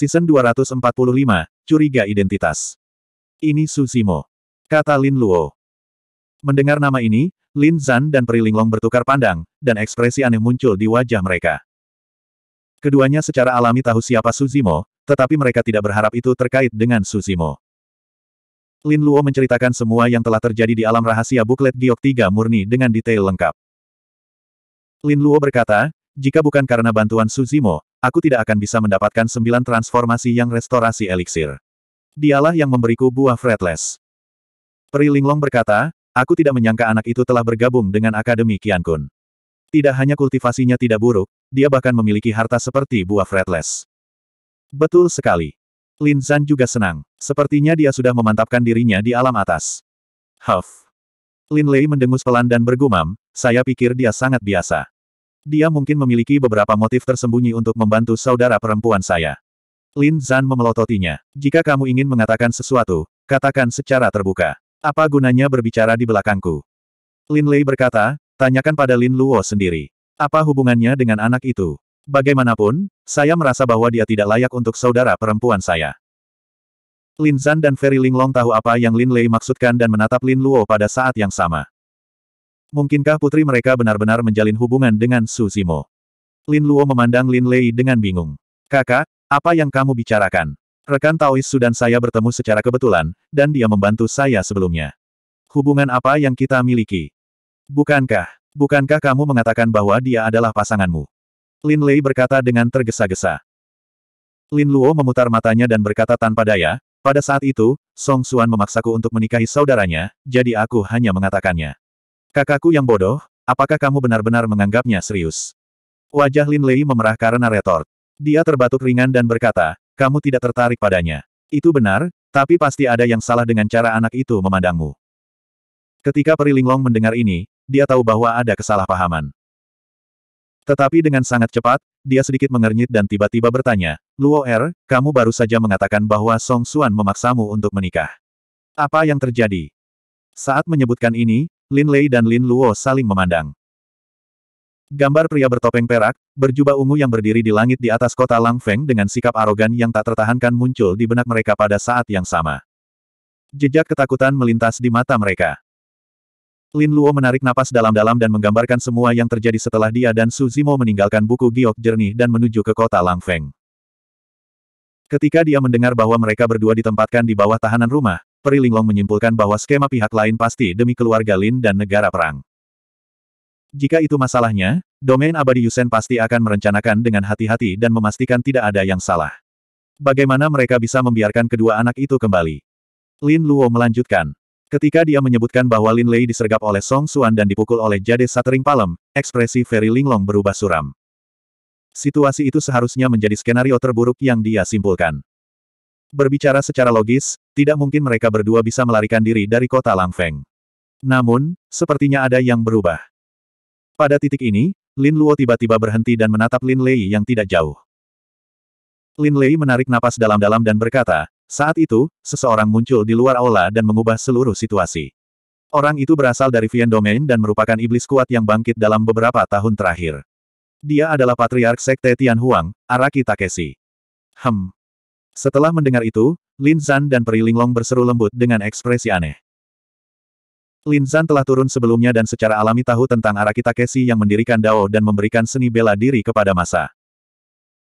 Season 245, Curiga Identitas. Ini Suzimo. Kata Lin Luo. Mendengar nama ini, Lin Zan dan Prilinglong bertukar pandang, dan ekspresi aneh muncul di wajah mereka. Keduanya secara alami tahu siapa Suzimo, tetapi mereka tidak berharap itu terkait dengan Suzimo. Lin Luo menceritakan semua yang telah terjadi di alam rahasia buklet Giok 3 murni dengan detail lengkap. Lin Luo berkata, jika bukan karena bantuan Suzimo, aku tidak akan bisa mendapatkan sembilan transformasi yang restorasi eliksir. Dialah yang memberiku buah fretless. Perilinglong berkata, aku tidak menyangka anak itu telah bergabung dengan Akademi Kiankun. Tidak hanya kultivasinya tidak buruk, dia bahkan memiliki harta seperti buah fretless. Betul sekali. Lin Zan juga senang. Sepertinya dia sudah memantapkan dirinya di alam atas. Huff. Lin Lei mendengus pelan dan bergumam, saya pikir dia sangat biasa. Dia mungkin memiliki beberapa motif tersembunyi untuk membantu saudara perempuan saya. Lin Zan memelototinya. Jika kamu ingin mengatakan sesuatu, katakan secara terbuka. Apa gunanya berbicara di belakangku? Lin Lei berkata, tanyakan pada Lin Luo sendiri. Apa hubungannya dengan anak itu? Bagaimanapun, saya merasa bahwa dia tidak layak untuk saudara perempuan saya. Lin Zan dan Ferry Linglong tahu apa yang Lin Lei maksudkan dan menatap Lin Luo pada saat yang sama. Mungkinkah putri mereka benar-benar menjalin hubungan dengan Su Zimo? Lin Luo memandang Lin Lei dengan bingung. Kakak, apa yang kamu bicarakan? Rekan Taois Su dan saya bertemu secara kebetulan, dan dia membantu saya sebelumnya. Hubungan apa yang kita miliki? Bukankah, bukankah kamu mengatakan bahwa dia adalah pasanganmu? Lin Lei berkata dengan tergesa-gesa. Lin Luo memutar matanya dan berkata tanpa daya, pada saat itu, Song Xuan memaksaku untuk menikahi saudaranya, jadi aku hanya mengatakannya. Kakakku yang bodoh, apakah kamu benar-benar menganggapnya serius? Wajah Lin Lei memerah karena retort. Dia terbatuk ringan dan berkata, kamu tidak tertarik padanya. Itu benar, tapi pasti ada yang salah dengan cara anak itu memandangmu. Ketika Perilinglong mendengar ini, dia tahu bahwa ada kesalahpahaman. Tetapi dengan sangat cepat, dia sedikit mengernyit dan tiba-tiba bertanya, Luo Er, kamu baru saja mengatakan bahwa Song Xuan memaksamu untuk menikah. Apa yang terjadi? Saat menyebutkan ini, Lin Lei dan Lin Luo saling memandang. Gambar pria bertopeng perak, berjubah ungu yang berdiri di langit di atas kota Lang Feng dengan sikap arogan yang tak tertahankan muncul di benak mereka pada saat yang sama. Jejak ketakutan melintas di mata mereka. Lin Luo menarik napas dalam-dalam dan menggambarkan semua yang terjadi setelah dia dan Su Zimo meninggalkan buku giok jernih dan menuju ke kota Lang Feng. Ketika dia mendengar bahwa mereka berdua ditempatkan di bawah tahanan rumah, Peri Linglong menyimpulkan bahwa skema pihak lain pasti demi keluarga Lin dan negara perang. Jika itu masalahnya, domain abadi Yusen pasti akan merencanakan dengan hati-hati dan memastikan tidak ada yang salah. Bagaimana mereka bisa membiarkan kedua anak itu kembali? Lin Luo melanjutkan. Ketika dia menyebutkan bahwa Lin Lei disergap oleh Song Xuan dan dipukul oleh Jade Satering Palem, ekspresi Ferry Linglong berubah suram. Situasi itu seharusnya menjadi skenario terburuk yang dia simpulkan. Berbicara secara logis, tidak mungkin mereka berdua bisa melarikan diri dari kota Langfeng. Namun, sepertinya ada yang berubah. Pada titik ini, Lin Luo tiba-tiba berhenti dan menatap Lin Lei yang tidak jauh. Lin Lei menarik napas dalam-dalam dan berkata, saat itu, seseorang muncul di luar aula dan mengubah seluruh situasi. Orang itu berasal dari Vian Domain dan merupakan iblis kuat yang bangkit dalam beberapa tahun terakhir. Dia adalah Patriark Sekte Tianhuang, Araki Takeshi. Hmm, setelah mendengar itu, Lin Zan dan Peri Linglong berseru lembut dengan ekspresi aneh. Lin Zan telah turun sebelumnya dan secara alami tahu tentang Araki Takeshi yang mendirikan Dao dan memberikan seni bela diri kepada masa.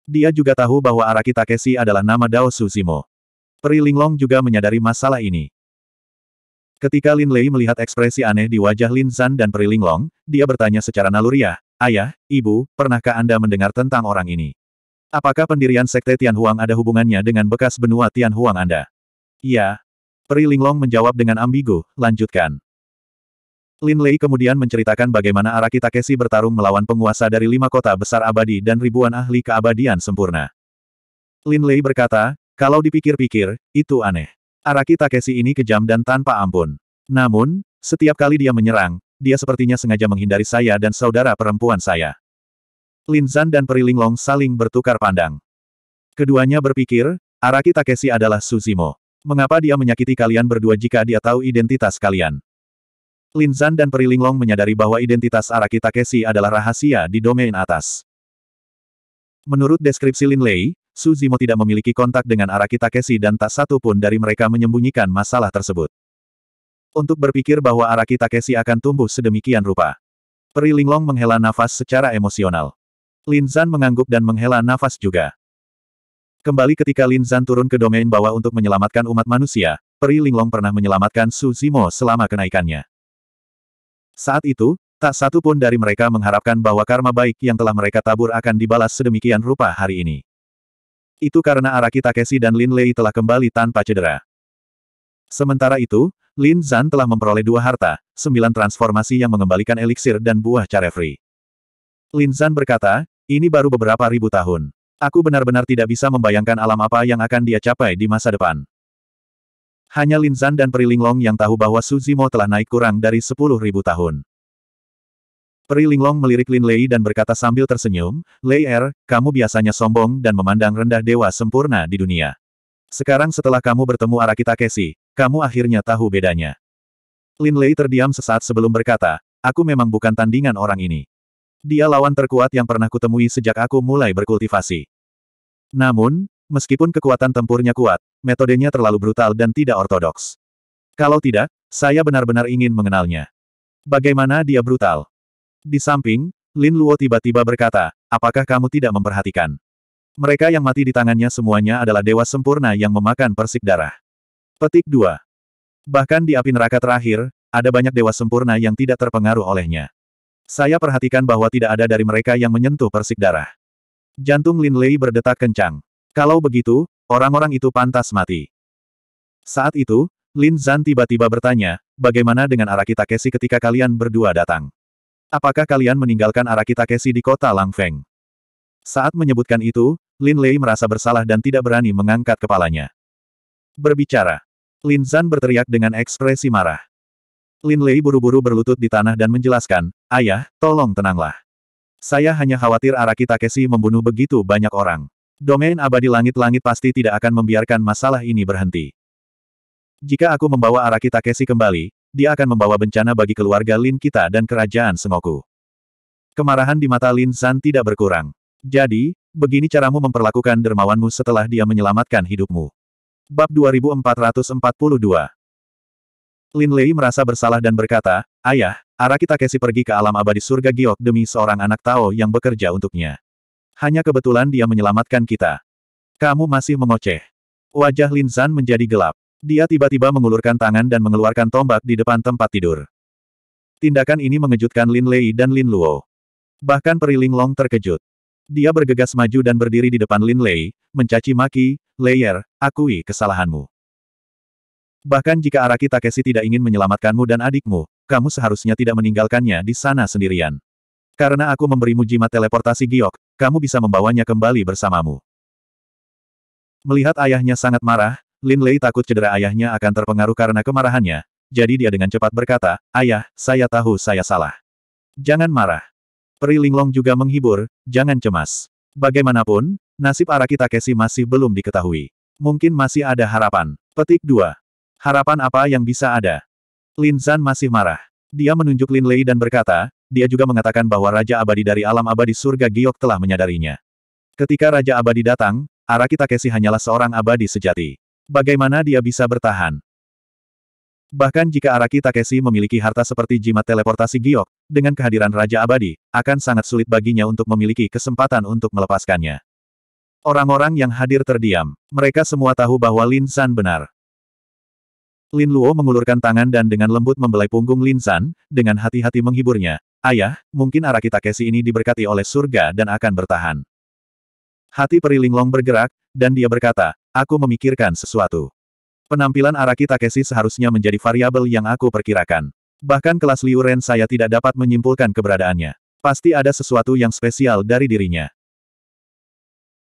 Dia juga tahu bahwa Araki Takeshi adalah nama Dao Suzimo. Peri Linglong juga menyadari masalah ini. Ketika Lin Lei melihat ekspresi aneh di wajah Lin Zan dan Peri Linglong, dia bertanya secara naluriah, Ayah, Ibu, pernahkah Anda mendengar tentang orang ini? Apakah pendirian Sekte Tianhuang ada hubungannya dengan bekas benua Tianhuang Anda? Iya. Peri Linglong menjawab dengan ambigu, lanjutkan. Lin Lei kemudian menceritakan bagaimana Araki Takeshi bertarung melawan penguasa dari lima kota besar abadi dan ribuan ahli keabadian sempurna. Lin Lei berkata, kalau dipikir-pikir, itu aneh. Araki Takeshi ini kejam dan tanpa ampun. Namun, setiap kali dia menyerang, dia sepertinya sengaja menghindari saya dan saudara perempuan saya. Linzan dan Peri Linglong saling bertukar pandang. Keduanya berpikir, Araki Takeshi adalah Suzimo. Mengapa dia menyakiti kalian berdua jika dia tahu identitas kalian? Linzhan dan Peri Linglong menyadari bahwa identitas Araki Takeshi adalah rahasia di domain atas. Menurut deskripsi Lin Lei, Suzimo tidak memiliki kontak dengan Araki Takeshi dan tak satu pun dari mereka menyembunyikan masalah tersebut. Untuk berpikir bahwa Araki Takeshi akan tumbuh sedemikian rupa. Peri Linglong menghela nafas secara emosional. Lin Zan mengangguk dan menghela nafas juga. Kembali ketika Lin Zan turun ke domain bawah untuk menyelamatkan umat manusia, Peri Linglong pernah menyelamatkan Su Zimo selama kenaikannya. Saat itu, tak satu pun dari mereka mengharapkan bahwa karma baik yang telah mereka tabur akan dibalas sedemikian rupa hari ini. Itu karena Araki Takeshi dan Lin Lei telah kembali tanpa cedera. Sementara itu, Lin Zan telah memperoleh dua harta, sembilan transformasi yang mengembalikan eliksir dan buah carefree. Lin Zan berkata, ini baru beberapa ribu tahun. Aku benar-benar tidak bisa membayangkan alam apa yang akan dia capai di masa depan. Hanya Lin Zan dan Long yang tahu bahwa Suzimo telah naik kurang dari sepuluh ribu tahun. Long melirik Lin Lei dan berkata sambil tersenyum, Lei Er, kamu biasanya sombong dan memandang rendah dewa sempurna di dunia. Sekarang setelah kamu bertemu Arakita Kesi, kamu akhirnya tahu bedanya. Lin Lei terdiam sesaat sebelum berkata, aku memang bukan tandingan orang ini. Dia lawan terkuat yang pernah kutemui sejak aku mulai berkultivasi. Namun, meskipun kekuatan tempurnya kuat, metodenya terlalu brutal dan tidak ortodoks. Kalau tidak, saya benar-benar ingin mengenalnya. Bagaimana dia brutal? Di samping, Lin Luo tiba-tiba berkata, apakah kamu tidak memperhatikan? Mereka yang mati di tangannya semuanya adalah dewa sempurna yang memakan persik darah. Petik 2. Bahkan di api neraka terakhir, ada banyak dewa sempurna yang tidak terpengaruh olehnya. Saya perhatikan bahwa tidak ada dari mereka yang menyentuh persik darah. Jantung Lin Lei berdetak kencang. Kalau begitu, orang-orang itu pantas mati. Saat itu, Lin Zan tiba-tiba bertanya, bagaimana dengan kita Kesi ketika kalian berdua datang? Apakah kalian meninggalkan kita Kesi di kota Langfeng? Saat menyebutkan itu, Lin Lei merasa bersalah dan tidak berani mengangkat kepalanya. Berbicara. Lin Zan berteriak dengan ekspresi marah. Lin Lei buru-buru berlutut di tanah dan menjelaskan, Ayah, tolong tenanglah. Saya hanya khawatir Araki Takeshi membunuh begitu banyak orang. Domain abadi langit-langit pasti tidak akan membiarkan masalah ini berhenti. Jika aku membawa Araki Takeshi kembali, dia akan membawa bencana bagi keluarga Lin kita dan kerajaan Sengoku. Kemarahan di mata Lin San tidak berkurang. Jadi, begini caramu memperlakukan dermawanmu setelah dia menyelamatkan hidupmu. Bab 2442 Lin Lei merasa bersalah dan berkata, Ayah, arah kita Takeshi pergi ke alam abadi surga Giok demi seorang anak Tao yang bekerja untuknya. Hanya kebetulan dia menyelamatkan kita. Kamu masih mengoceh. Wajah Lin Zan menjadi gelap. Dia tiba-tiba mengulurkan tangan dan mengeluarkan tombak di depan tempat tidur. Tindakan ini mengejutkan Lin Lei dan Lin Luo. Bahkan Periling Long terkejut. Dia bergegas maju dan berdiri di depan Lin Lei, mencaci maki, Layer, akui kesalahanmu. Bahkan jika Araki Takeshi tidak ingin menyelamatkanmu dan adikmu, kamu seharusnya tidak meninggalkannya di sana sendirian. Karena aku memberimu jimat teleportasi giok, kamu bisa membawanya kembali bersamamu. Melihat ayahnya sangat marah, Lin Lei takut cedera ayahnya akan terpengaruh karena kemarahannya, jadi dia dengan cepat berkata, Ayah, saya tahu saya salah. Jangan marah. Peri Linglong juga menghibur, jangan cemas. Bagaimanapun, nasib Araki Takeshi masih belum diketahui. Mungkin masih ada harapan. Petik 2. Harapan apa yang bisa ada? Lin Zan masih marah. Dia menunjuk Lin Lei dan berkata, dia juga mengatakan bahwa Raja Abadi dari alam abadi surga Giok telah menyadarinya. Ketika Raja Abadi datang, Araki Takeshi hanyalah seorang abadi sejati. Bagaimana dia bisa bertahan? Bahkan jika Araki Takeshi memiliki harta seperti jimat teleportasi Giok, dengan kehadiran Raja Abadi, akan sangat sulit baginya untuk memiliki kesempatan untuk melepaskannya. Orang-orang yang hadir terdiam. Mereka semua tahu bahwa Lin San benar. Lin Luo mengulurkan tangan dan dengan lembut membelai punggung Lin San, dengan hati-hati menghiburnya. Ayah, mungkin Araki Takeshi ini diberkati oleh surga dan akan bertahan. Hati peri Linglong bergerak, dan dia berkata, aku memikirkan sesuatu. Penampilan Araki Takeshi seharusnya menjadi variabel yang aku perkirakan. Bahkan kelas Liu Ren saya tidak dapat menyimpulkan keberadaannya. Pasti ada sesuatu yang spesial dari dirinya.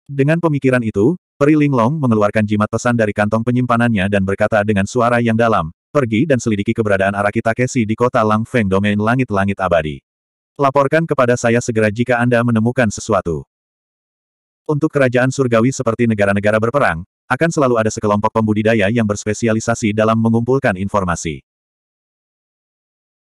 Dengan pemikiran itu, Peri Linglong mengeluarkan jimat pesan dari kantong penyimpanannya dan berkata dengan suara yang dalam, pergi dan selidiki keberadaan Araki Takeshi di kota Lang Feng Domain Langit-Langit Abadi. Laporkan kepada saya segera jika Anda menemukan sesuatu. Untuk kerajaan surgawi seperti negara-negara berperang, akan selalu ada sekelompok pembudidaya yang berspesialisasi dalam mengumpulkan informasi.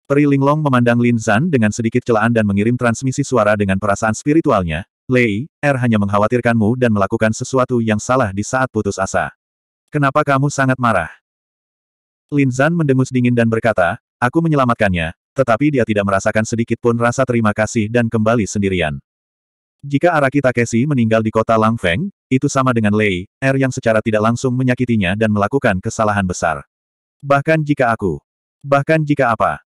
Peri Linglong memandang Lin Zan dengan sedikit celaan dan mengirim transmisi suara dengan perasaan spiritualnya, Lei, R hanya mengkhawatirkanmu dan melakukan sesuatu yang salah di saat putus asa. Kenapa kamu sangat marah? Lin Zan mendengus dingin dan berkata, aku menyelamatkannya, tetapi dia tidak merasakan sedikit pun rasa terima kasih dan kembali sendirian. Jika Araki Takeshi meninggal di kota Langfeng, itu sama dengan Lei, R yang secara tidak langsung menyakitinya dan melakukan kesalahan besar. Bahkan jika aku. Bahkan jika apa.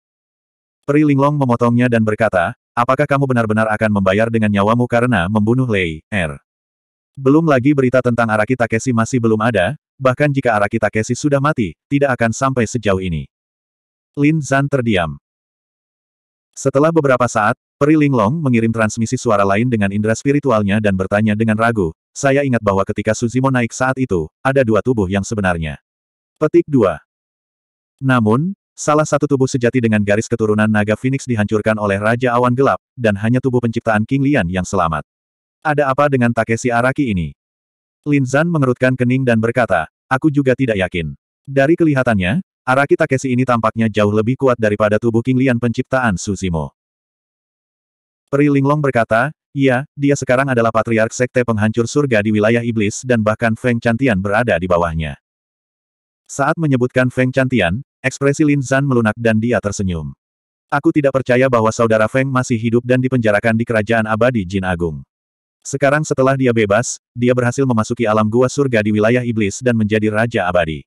Peri Linglong memotongnya dan berkata, Apakah kamu benar-benar akan membayar dengan nyawamu karena membunuh Lei, R? Er? Belum lagi berita tentang Araki Takeshi masih belum ada, bahkan jika Araki Takeshi sudah mati, tidak akan sampai sejauh ini. Lin Zan terdiam. Setelah beberapa saat, Peri Linglong mengirim transmisi suara lain dengan indera spiritualnya dan bertanya dengan ragu, saya ingat bahwa ketika Suzimo naik saat itu, ada dua tubuh yang sebenarnya. Petik 2. Namun, Salah satu tubuh sejati dengan garis keturunan naga Phoenix dihancurkan oleh Raja Awan Gelap, dan hanya tubuh penciptaan King Lian yang selamat. Ada apa dengan Takeshi Araki ini? Lin Zan mengerutkan kening dan berkata, aku juga tidak yakin. Dari kelihatannya, Araki Takeshi ini tampaknya jauh lebih kuat daripada tubuh King Lian penciptaan Suzimo. Peri Linglong berkata, "Ya, dia sekarang adalah patriark sekte penghancur surga di wilayah iblis dan bahkan Feng Chantian berada di bawahnya. Saat menyebutkan Feng Cantian, ekspresi Lin Zan melunak dan dia tersenyum. Aku tidak percaya bahwa saudara Feng masih hidup dan dipenjarakan di kerajaan abadi Jin Agung. Sekarang setelah dia bebas, dia berhasil memasuki alam gua surga di wilayah iblis dan menjadi raja abadi.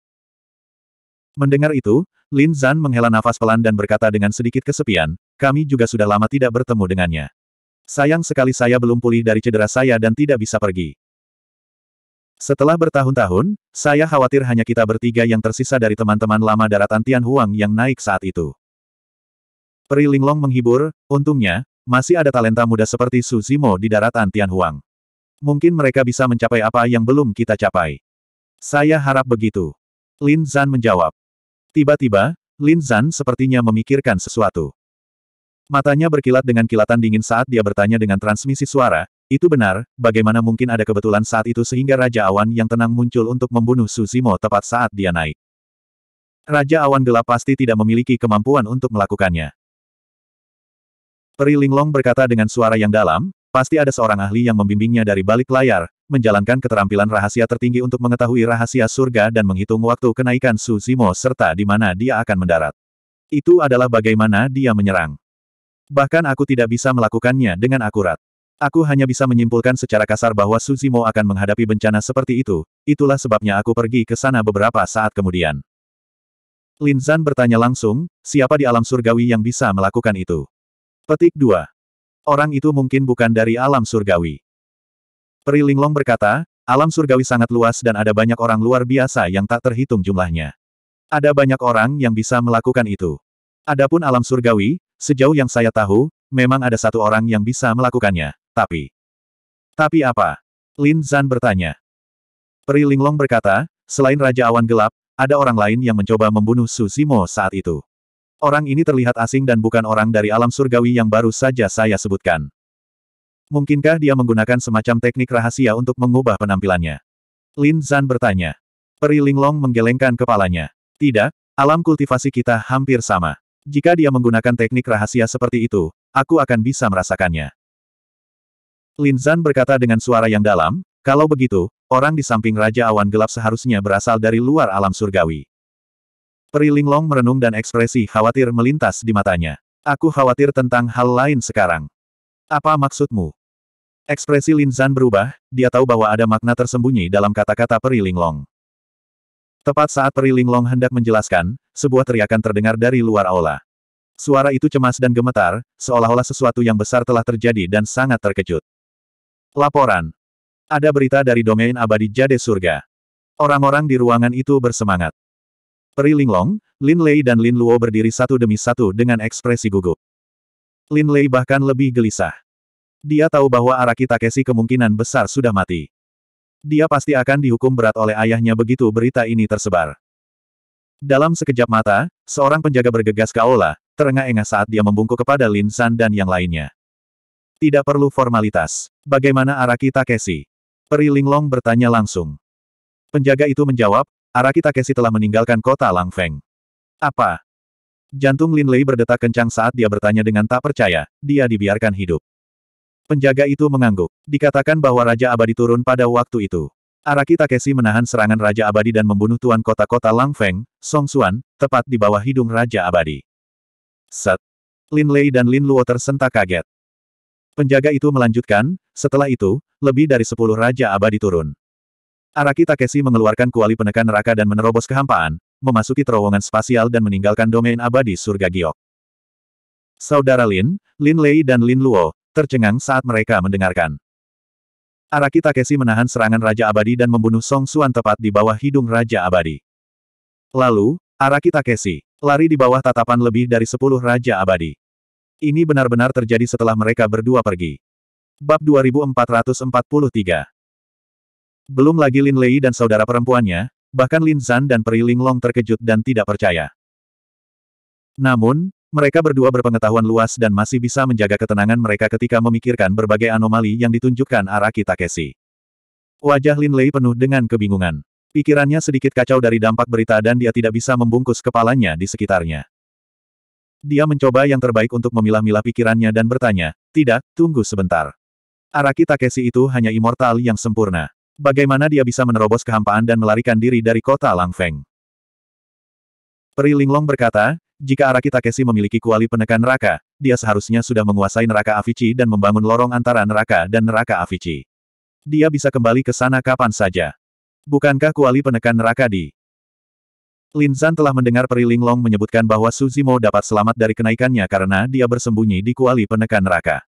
Mendengar itu, Lin Zan menghela nafas pelan dan berkata dengan sedikit kesepian, kami juga sudah lama tidak bertemu dengannya. Sayang sekali saya belum pulih dari cedera saya dan tidak bisa pergi. Setelah bertahun-tahun, saya khawatir hanya kita bertiga yang tersisa dari teman-teman lama daratan Tian Huang yang naik saat itu. Peri Linglong menghibur, untungnya, masih ada talenta muda seperti Su Zimo di daratan Tian Huang. Mungkin mereka bisa mencapai apa yang belum kita capai. Saya harap begitu. Lin Zan menjawab. Tiba-tiba, Lin Zan sepertinya memikirkan sesuatu. Matanya berkilat dengan kilatan dingin saat dia bertanya dengan transmisi suara, itu benar, bagaimana mungkin ada kebetulan saat itu sehingga Raja Awan yang tenang muncul untuk membunuh Susimo tepat saat dia naik. Raja Awan gelap pasti tidak memiliki kemampuan untuk melakukannya. Peri Linglong berkata dengan suara yang dalam, pasti ada seorang ahli yang membimbingnya dari balik layar, menjalankan keterampilan rahasia tertinggi untuk mengetahui rahasia surga dan menghitung waktu kenaikan Susimo serta di mana dia akan mendarat. Itu adalah bagaimana dia menyerang. Bahkan aku tidak bisa melakukannya dengan akurat. Aku hanya bisa menyimpulkan secara kasar bahwa Suzimo akan menghadapi bencana seperti itu, itulah sebabnya aku pergi ke sana beberapa saat kemudian. Lin Zan bertanya langsung, siapa di alam surgawi yang bisa melakukan itu? Petik 2. Orang itu mungkin bukan dari alam surgawi. Peri Linglong berkata, alam surgawi sangat luas dan ada banyak orang luar biasa yang tak terhitung jumlahnya. Ada banyak orang yang bisa melakukan itu. Adapun alam surgawi, sejauh yang saya tahu, memang ada satu orang yang bisa melakukannya tapi... Tapi apa? Lin Zan bertanya. Peri Linglong berkata, selain Raja Awan Gelap, ada orang lain yang mencoba membunuh Su Zimo saat itu. Orang ini terlihat asing dan bukan orang dari alam surgawi yang baru saja saya sebutkan. Mungkinkah dia menggunakan semacam teknik rahasia untuk mengubah penampilannya? Lin Zan bertanya. Peri Linglong menggelengkan kepalanya. Tidak, alam kultivasi kita hampir sama. Jika dia menggunakan teknik rahasia seperti itu, aku akan bisa merasakannya. Lin Zan berkata dengan suara yang dalam, kalau begitu, orang di samping Raja Awan Gelap seharusnya berasal dari luar alam surgawi. Peri Linglong merenung dan ekspresi khawatir melintas di matanya. Aku khawatir tentang hal lain sekarang. Apa maksudmu? Ekspresi Lin Zan berubah, dia tahu bahwa ada makna tersembunyi dalam kata-kata Peri Linglong. Tepat saat Peri Linglong hendak menjelaskan, sebuah teriakan terdengar dari luar aula. Suara itu cemas dan gemetar, seolah-olah sesuatu yang besar telah terjadi dan sangat terkejut. Laporan. Ada berita dari domain abadi Jade Surga. Orang-orang di ruangan itu bersemangat. Peri Linglong, Lin Lei dan Lin Luo berdiri satu demi satu dengan ekspresi gugup. Lin Lei bahkan lebih gelisah. Dia tahu bahwa Araki Takeshi kemungkinan besar sudah mati. Dia pasti akan dihukum berat oleh ayahnya begitu berita ini tersebar. Dalam sekejap mata, seorang penjaga bergegas ke aula, terengah-engah saat dia membungkuk kepada Lin San dan yang lainnya. Tidak perlu formalitas. Bagaimana Araki Takeshi? Peri Linglong bertanya langsung. Penjaga itu menjawab, Araki Takeshi telah meninggalkan kota Langfeng. Apa? Jantung Lin Lei berdetak kencang saat dia bertanya dengan tak percaya, dia dibiarkan hidup. Penjaga itu mengangguk. Dikatakan bahwa Raja Abadi turun pada waktu itu. Araki Takeshi menahan serangan Raja Abadi dan membunuh tuan kota-kota Langfeng, Song Xuan, tepat di bawah hidung Raja Abadi. Set. Lin Lei dan Lin Luo tersentak kaget. Penjaga itu melanjutkan, setelah itu, lebih dari sepuluh Raja Abadi turun. Araki Takeshi mengeluarkan kuali penekan neraka dan menerobos kehampaan, memasuki terowongan spasial dan meninggalkan domain abadi surga giok. Saudara Lin, Lin Lei dan Lin Luo, tercengang saat mereka mendengarkan. Araki Takeshi menahan serangan Raja Abadi dan membunuh Song Suan tepat di bawah hidung Raja Abadi. Lalu, Araki Takeshi, lari di bawah tatapan lebih dari sepuluh Raja Abadi. Ini benar-benar terjadi setelah mereka berdua pergi. Bab 2443 Belum lagi Lin Lei dan saudara perempuannya, bahkan Lin Zan dan Peri Ling Long terkejut dan tidak percaya. Namun, mereka berdua berpengetahuan luas dan masih bisa menjaga ketenangan mereka ketika memikirkan berbagai anomali yang ditunjukkan Araki Takeshi. Wajah Lin Lei penuh dengan kebingungan. Pikirannya sedikit kacau dari dampak berita dan dia tidak bisa membungkus kepalanya di sekitarnya. Dia mencoba yang terbaik untuk memilah-milah pikirannya dan bertanya, tidak, tunggu sebentar. Araki Takeshi itu hanya immortal yang sempurna. Bagaimana dia bisa menerobos kehampaan dan melarikan diri dari kota Langfeng? Peri Linglong berkata, jika Araki Takeshi memiliki kuali penekan neraka, dia seharusnya sudah menguasai neraka Avici dan membangun lorong antara neraka dan neraka Avici. Dia bisa kembali ke sana kapan saja. Bukankah kuali penekan neraka di Lin Zhan telah mendengar Peri Linglong menyebutkan bahwa Su Zimo dapat selamat dari kenaikannya karena dia bersembunyi di kuali penekan neraka.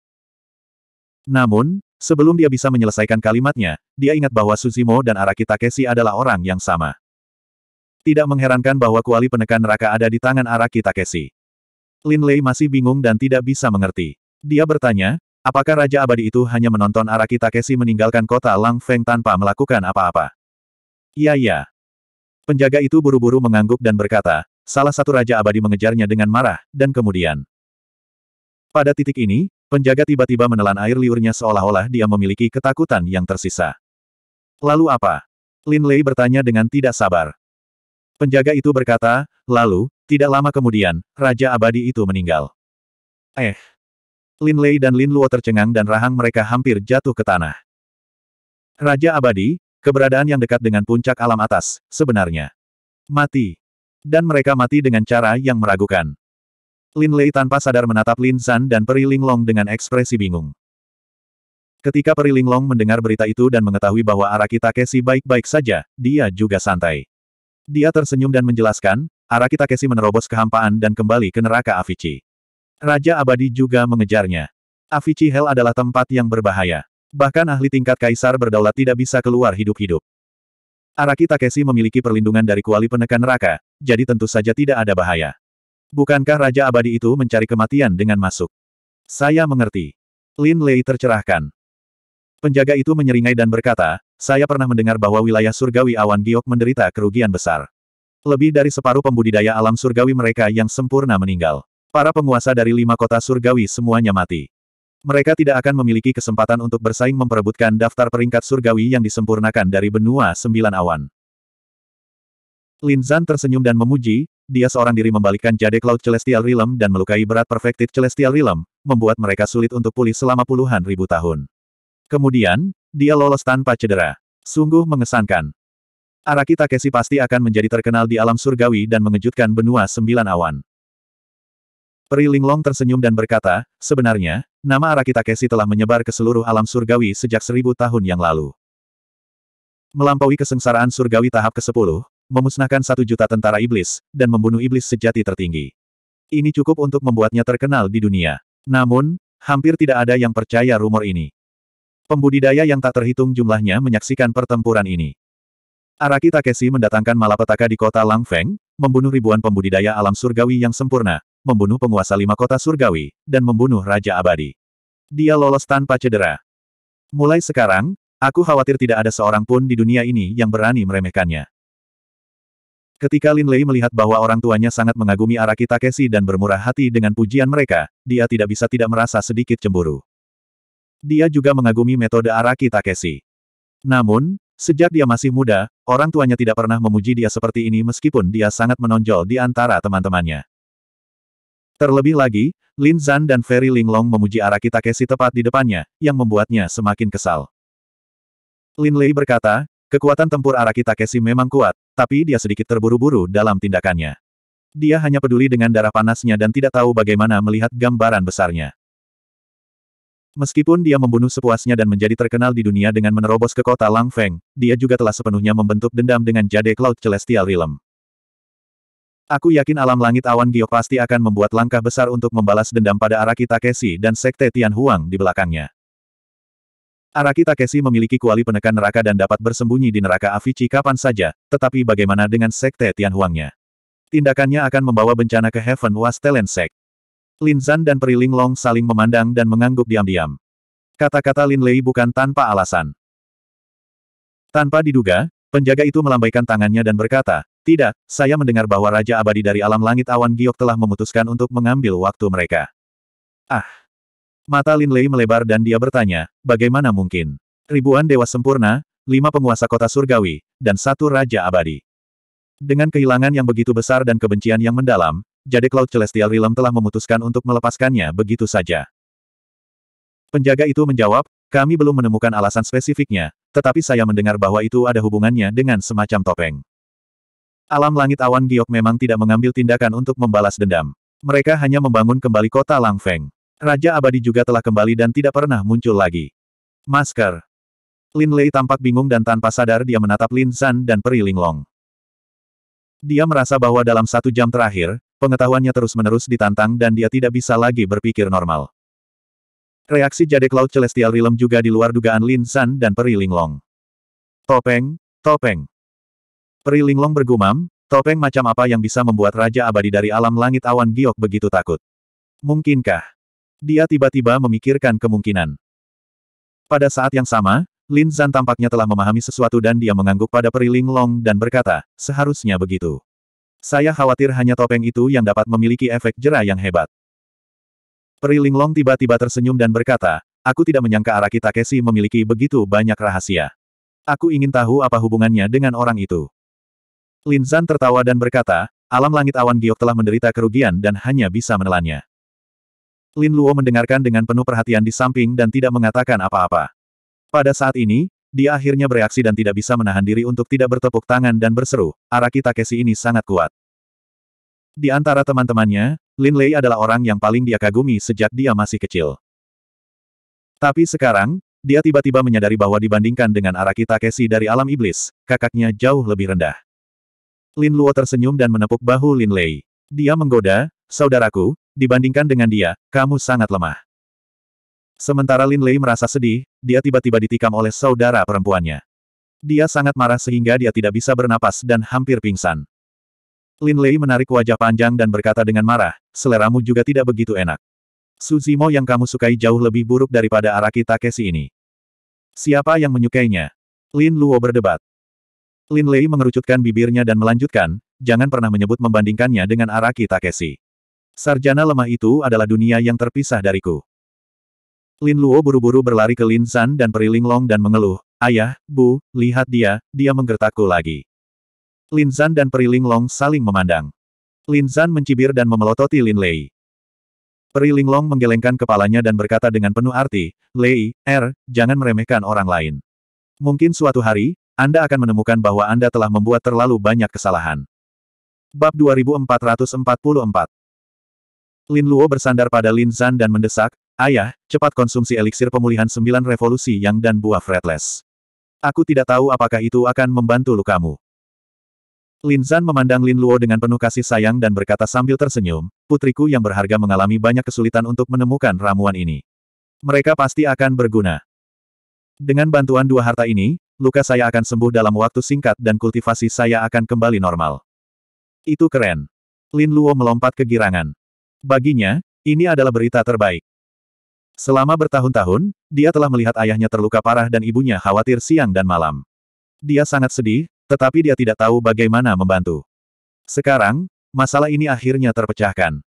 Namun, sebelum dia bisa menyelesaikan kalimatnya, dia ingat bahwa Su Zimo dan Araki Takeshi adalah orang yang sama. Tidak mengherankan bahwa kuali penekan neraka ada di tangan Araki Takeshi. Lin Lei masih bingung dan tidak bisa mengerti. Dia bertanya, apakah Raja Abadi itu hanya menonton Araki Takeshi meninggalkan kota Lang Feng tanpa melakukan apa-apa? Iya iya, Penjaga itu buru-buru mengangguk dan berkata, salah satu Raja Abadi mengejarnya dengan marah, dan kemudian. Pada titik ini, penjaga tiba-tiba menelan air liurnya seolah-olah dia memiliki ketakutan yang tersisa. Lalu apa? Lin Lei bertanya dengan tidak sabar. Penjaga itu berkata, lalu, tidak lama kemudian, Raja Abadi itu meninggal. Eh. Lin Lei dan Lin Luo tercengang dan rahang mereka hampir jatuh ke tanah. Raja Abadi, Keberadaan yang dekat dengan puncak alam atas, sebenarnya. Mati. Dan mereka mati dengan cara yang meragukan. Lin Lei tanpa sadar menatap Lin San dan Peri Linglong dengan ekspresi bingung. Ketika Peri Linglong mendengar berita itu dan mengetahui bahwa Araki Takeshi baik-baik saja, dia juga santai. Dia tersenyum dan menjelaskan, Araki Takeshi menerobos kehampaan dan kembali ke neraka Avicii. Raja Abadi juga mengejarnya. Avicii Hell adalah tempat yang berbahaya. Bahkan ahli tingkat kaisar berdaulat tidak bisa keluar hidup-hidup. Araki Takeshi memiliki perlindungan dari kuali penekan neraka, jadi tentu saja tidak ada bahaya. Bukankah Raja Abadi itu mencari kematian dengan masuk? Saya mengerti. Lin Lei tercerahkan. Penjaga itu menyeringai dan berkata, saya pernah mendengar bahwa wilayah surgawi awan giok menderita kerugian besar. Lebih dari separuh pembudidaya alam surgawi mereka yang sempurna meninggal. Para penguasa dari lima kota surgawi semuanya mati. Mereka tidak akan memiliki kesempatan untuk bersaing memperebutkan daftar peringkat surgawi yang disempurnakan dari benua sembilan awan. Lin Zhan tersenyum dan memuji, dia seorang diri membalikkan jade Cloud Celestial Realm dan melukai berat Perfected Celestial Realm, membuat mereka sulit untuk pulih selama puluhan ribu tahun. Kemudian, dia lolos tanpa cedera. Sungguh mengesankan. Araki Takeshi pasti akan menjadi terkenal di alam surgawi dan mengejutkan benua sembilan awan. Peri Linglong tersenyum dan berkata, sebenarnya, Nama Araki Takeshi telah menyebar ke seluruh alam surgawi sejak seribu tahun yang lalu. Melampaui kesengsaraan surgawi tahap ke-10, memusnahkan satu juta tentara iblis, dan membunuh iblis sejati tertinggi. Ini cukup untuk membuatnya terkenal di dunia. Namun, hampir tidak ada yang percaya rumor ini. Pembudidaya yang tak terhitung jumlahnya menyaksikan pertempuran ini. Araki Takeshi mendatangkan malapetaka di kota Langfeng, membunuh ribuan pembudidaya alam surgawi yang sempurna, membunuh penguasa lima kota surgawi, dan membunuh Raja Abadi. Dia lolos tanpa cedera. Mulai sekarang, aku khawatir tidak ada seorang pun di dunia ini yang berani meremehkannya. Ketika Lin Lei melihat bahwa orang tuanya sangat mengagumi Araki Takeshi dan bermurah hati dengan pujian mereka, dia tidak bisa tidak merasa sedikit cemburu. Dia juga mengagumi metode Araki Takeshi. Namun, sejak dia masih muda, orang tuanya tidak pernah memuji dia seperti ini meskipun dia sangat menonjol di antara teman-temannya. Terlebih lagi, Lin Zan dan Ferry Linglong memuji Araki Takeshi tepat di depannya, yang membuatnya semakin kesal. Lin Lei berkata, kekuatan tempur Araki Takeshi memang kuat, tapi dia sedikit terburu-buru dalam tindakannya. Dia hanya peduli dengan darah panasnya dan tidak tahu bagaimana melihat gambaran besarnya. Meskipun dia membunuh sepuasnya dan menjadi terkenal di dunia dengan menerobos ke kota Lang Feng, dia juga telah sepenuhnya membentuk dendam dengan Jade Cloud Celestial Realm. Aku yakin alam langit awan giok pasti akan membuat langkah besar untuk membalas dendam pada Araki Takeshi dan Sekte Tian Huang di belakangnya. Araki Takeshi memiliki kuali penekan neraka dan dapat bersembunyi di neraka Avicii kapan saja, tetapi bagaimana dengan Sekte Tian Huangnya? Tindakannya akan membawa bencana ke Heaven Was Talent Sect. Lin Zan dan Ling Long saling memandang dan mengangguk diam-diam. Kata-kata Lin Lei bukan tanpa alasan. Tanpa diduga, penjaga itu melambaikan tangannya dan berkata, tidak, saya mendengar bahwa Raja Abadi dari alam langit awan giok telah memutuskan untuk mengambil waktu mereka. Ah! Mata Lin Lei melebar dan dia bertanya, bagaimana mungkin? Ribuan dewa sempurna, lima penguasa kota surgawi, dan satu Raja Abadi. Dengan kehilangan yang begitu besar dan kebencian yang mendalam, Jade Cloud Celestial Realm telah memutuskan untuk melepaskannya begitu saja. Penjaga itu menjawab, kami belum menemukan alasan spesifiknya, tetapi saya mendengar bahwa itu ada hubungannya dengan semacam topeng. Alam langit awan giok memang tidak mengambil tindakan untuk membalas dendam. Mereka hanya membangun kembali kota Lang Feng. Raja abadi juga telah kembali dan tidak pernah muncul lagi. Masker. Lin Lei tampak bingung dan tanpa sadar dia menatap Lin San dan Peri Linglong. Dia merasa bahwa dalam satu jam terakhir, pengetahuannya terus-menerus ditantang dan dia tidak bisa lagi berpikir normal. Reaksi Jade Cloud Celestial Realm juga di luar dugaan Lin San dan Peri Linglong. Topeng, topeng. Peri Linglong bergumam, topeng macam apa yang bisa membuat Raja Abadi dari alam langit awan giok begitu takut? Mungkinkah? Dia tiba-tiba memikirkan kemungkinan. Pada saat yang sama, Lin Zan tampaknya telah memahami sesuatu dan dia mengangguk pada Peri Linglong dan berkata, seharusnya begitu. Saya khawatir hanya topeng itu yang dapat memiliki efek jerah yang hebat. Peri Linglong tiba-tiba tersenyum dan berkata, aku tidak menyangka Araki Takeshi memiliki begitu banyak rahasia. Aku ingin tahu apa hubungannya dengan orang itu. Lin Zhan tertawa dan berkata, alam langit awan giok telah menderita kerugian dan hanya bisa menelannya. Lin Luo mendengarkan dengan penuh perhatian di samping dan tidak mengatakan apa-apa. Pada saat ini, dia akhirnya bereaksi dan tidak bisa menahan diri untuk tidak bertepuk tangan dan berseru, Araki Takeshi ini sangat kuat. Di antara teman-temannya, Lin Lei adalah orang yang paling dia kagumi sejak dia masih kecil. Tapi sekarang, dia tiba-tiba menyadari bahwa dibandingkan dengan Araki Kesi dari alam iblis, kakaknya jauh lebih rendah. Lin Luo tersenyum dan menepuk bahu Lin Lei. Dia menggoda, saudaraku, dibandingkan dengan dia, kamu sangat lemah. Sementara Lin Lei merasa sedih, dia tiba-tiba ditikam oleh saudara perempuannya. Dia sangat marah sehingga dia tidak bisa bernapas dan hampir pingsan. Lin Lei menarik wajah panjang dan berkata dengan marah, seleramu juga tidak begitu enak. Suzimo yang kamu sukai jauh lebih buruk daripada Araki Takeshi ini. Siapa yang menyukainya? Lin Luo berdebat. Lin Lei mengerucutkan bibirnya dan melanjutkan, jangan pernah menyebut membandingkannya dengan Araki Takeshi. Sarjana lemah itu adalah dunia yang terpisah dariku. Lin Luo buru-buru berlari ke Lin San dan Peri Long dan mengeluh, Ayah, Bu, lihat dia, dia menggertakku lagi. Lin San dan Peri Long saling memandang. Lin San mencibir dan memelototi Lin Lei. Peri Long menggelengkan kepalanya dan berkata dengan penuh arti, Lei, Er, jangan meremehkan orang lain. Mungkin suatu hari, anda akan menemukan bahwa Anda telah membuat terlalu banyak kesalahan. Bab 2444 Lin Luo bersandar pada Lin Zan dan mendesak, Ayah, cepat konsumsi eliksir pemulihan sembilan revolusi yang dan buah fretless. Aku tidak tahu apakah itu akan membantu lukamu. Lin Zan memandang Lin Luo dengan penuh kasih sayang dan berkata sambil tersenyum, putriku yang berharga mengalami banyak kesulitan untuk menemukan ramuan ini. Mereka pasti akan berguna. Dengan bantuan dua harta ini, luka saya akan sembuh dalam waktu singkat dan kultivasi saya akan kembali normal. Itu keren. Lin Luo melompat ke girangan. Baginya, ini adalah berita terbaik. Selama bertahun-tahun, dia telah melihat ayahnya terluka parah dan ibunya khawatir siang dan malam. Dia sangat sedih, tetapi dia tidak tahu bagaimana membantu. Sekarang, masalah ini akhirnya terpecahkan.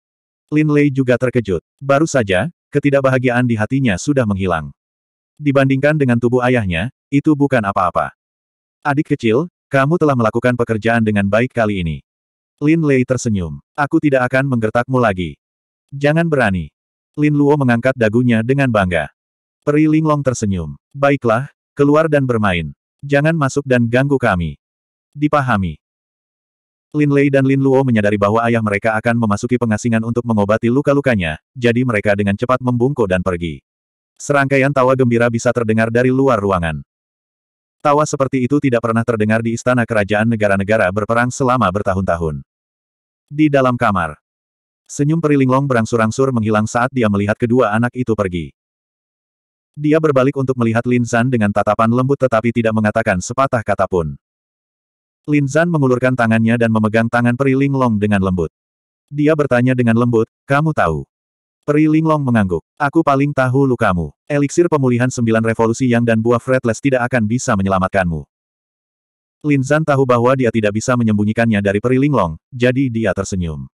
Lin Lei juga terkejut. Baru saja, ketidakbahagiaan di hatinya sudah menghilang. Dibandingkan dengan tubuh ayahnya, itu bukan apa-apa. Adik kecil, kamu telah melakukan pekerjaan dengan baik kali ini. Lin Lei tersenyum. Aku tidak akan menggertakmu lagi. Jangan berani. Lin Luo mengangkat dagunya dengan bangga. Peri Linglong tersenyum. Baiklah, keluar dan bermain. Jangan masuk dan ganggu kami. Dipahami. Lin Lei dan Lin Luo menyadari bahwa ayah mereka akan memasuki pengasingan untuk mengobati luka-lukanya, jadi mereka dengan cepat membungkuk dan pergi. Serangkaian tawa gembira bisa terdengar dari luar ruangan. Tawa seperti itu tidak pernah terdengar di istana kerajaan negara-negara berperang selama bertahun-tahun. Di dalam kamar, senyum Perilinglong berangsur-angsur menghilang saat dia melihat kedua anak itu pergi. Dia berbalik untuk melihat Lin Zan dengan tatapan lembut tetapi tidak mengatakan sepatah kata pun. Lin Zan mengulurkan tangannya dan memegang tangan Perilinglong dengan lembut. Dia bertanya dengan lembut, kamu tahu. Peri Linglong mengangguk. Aku paling tahu lukamu. Eliksir pemulihan sembilan revolusi yang dan buah fretless tidak akan bisa menyelamatkanmu. Lin Linzan tahu bahwa dia tidak bisa menyembunyikannya dari Peri Linglong, jadi dia tersenyum.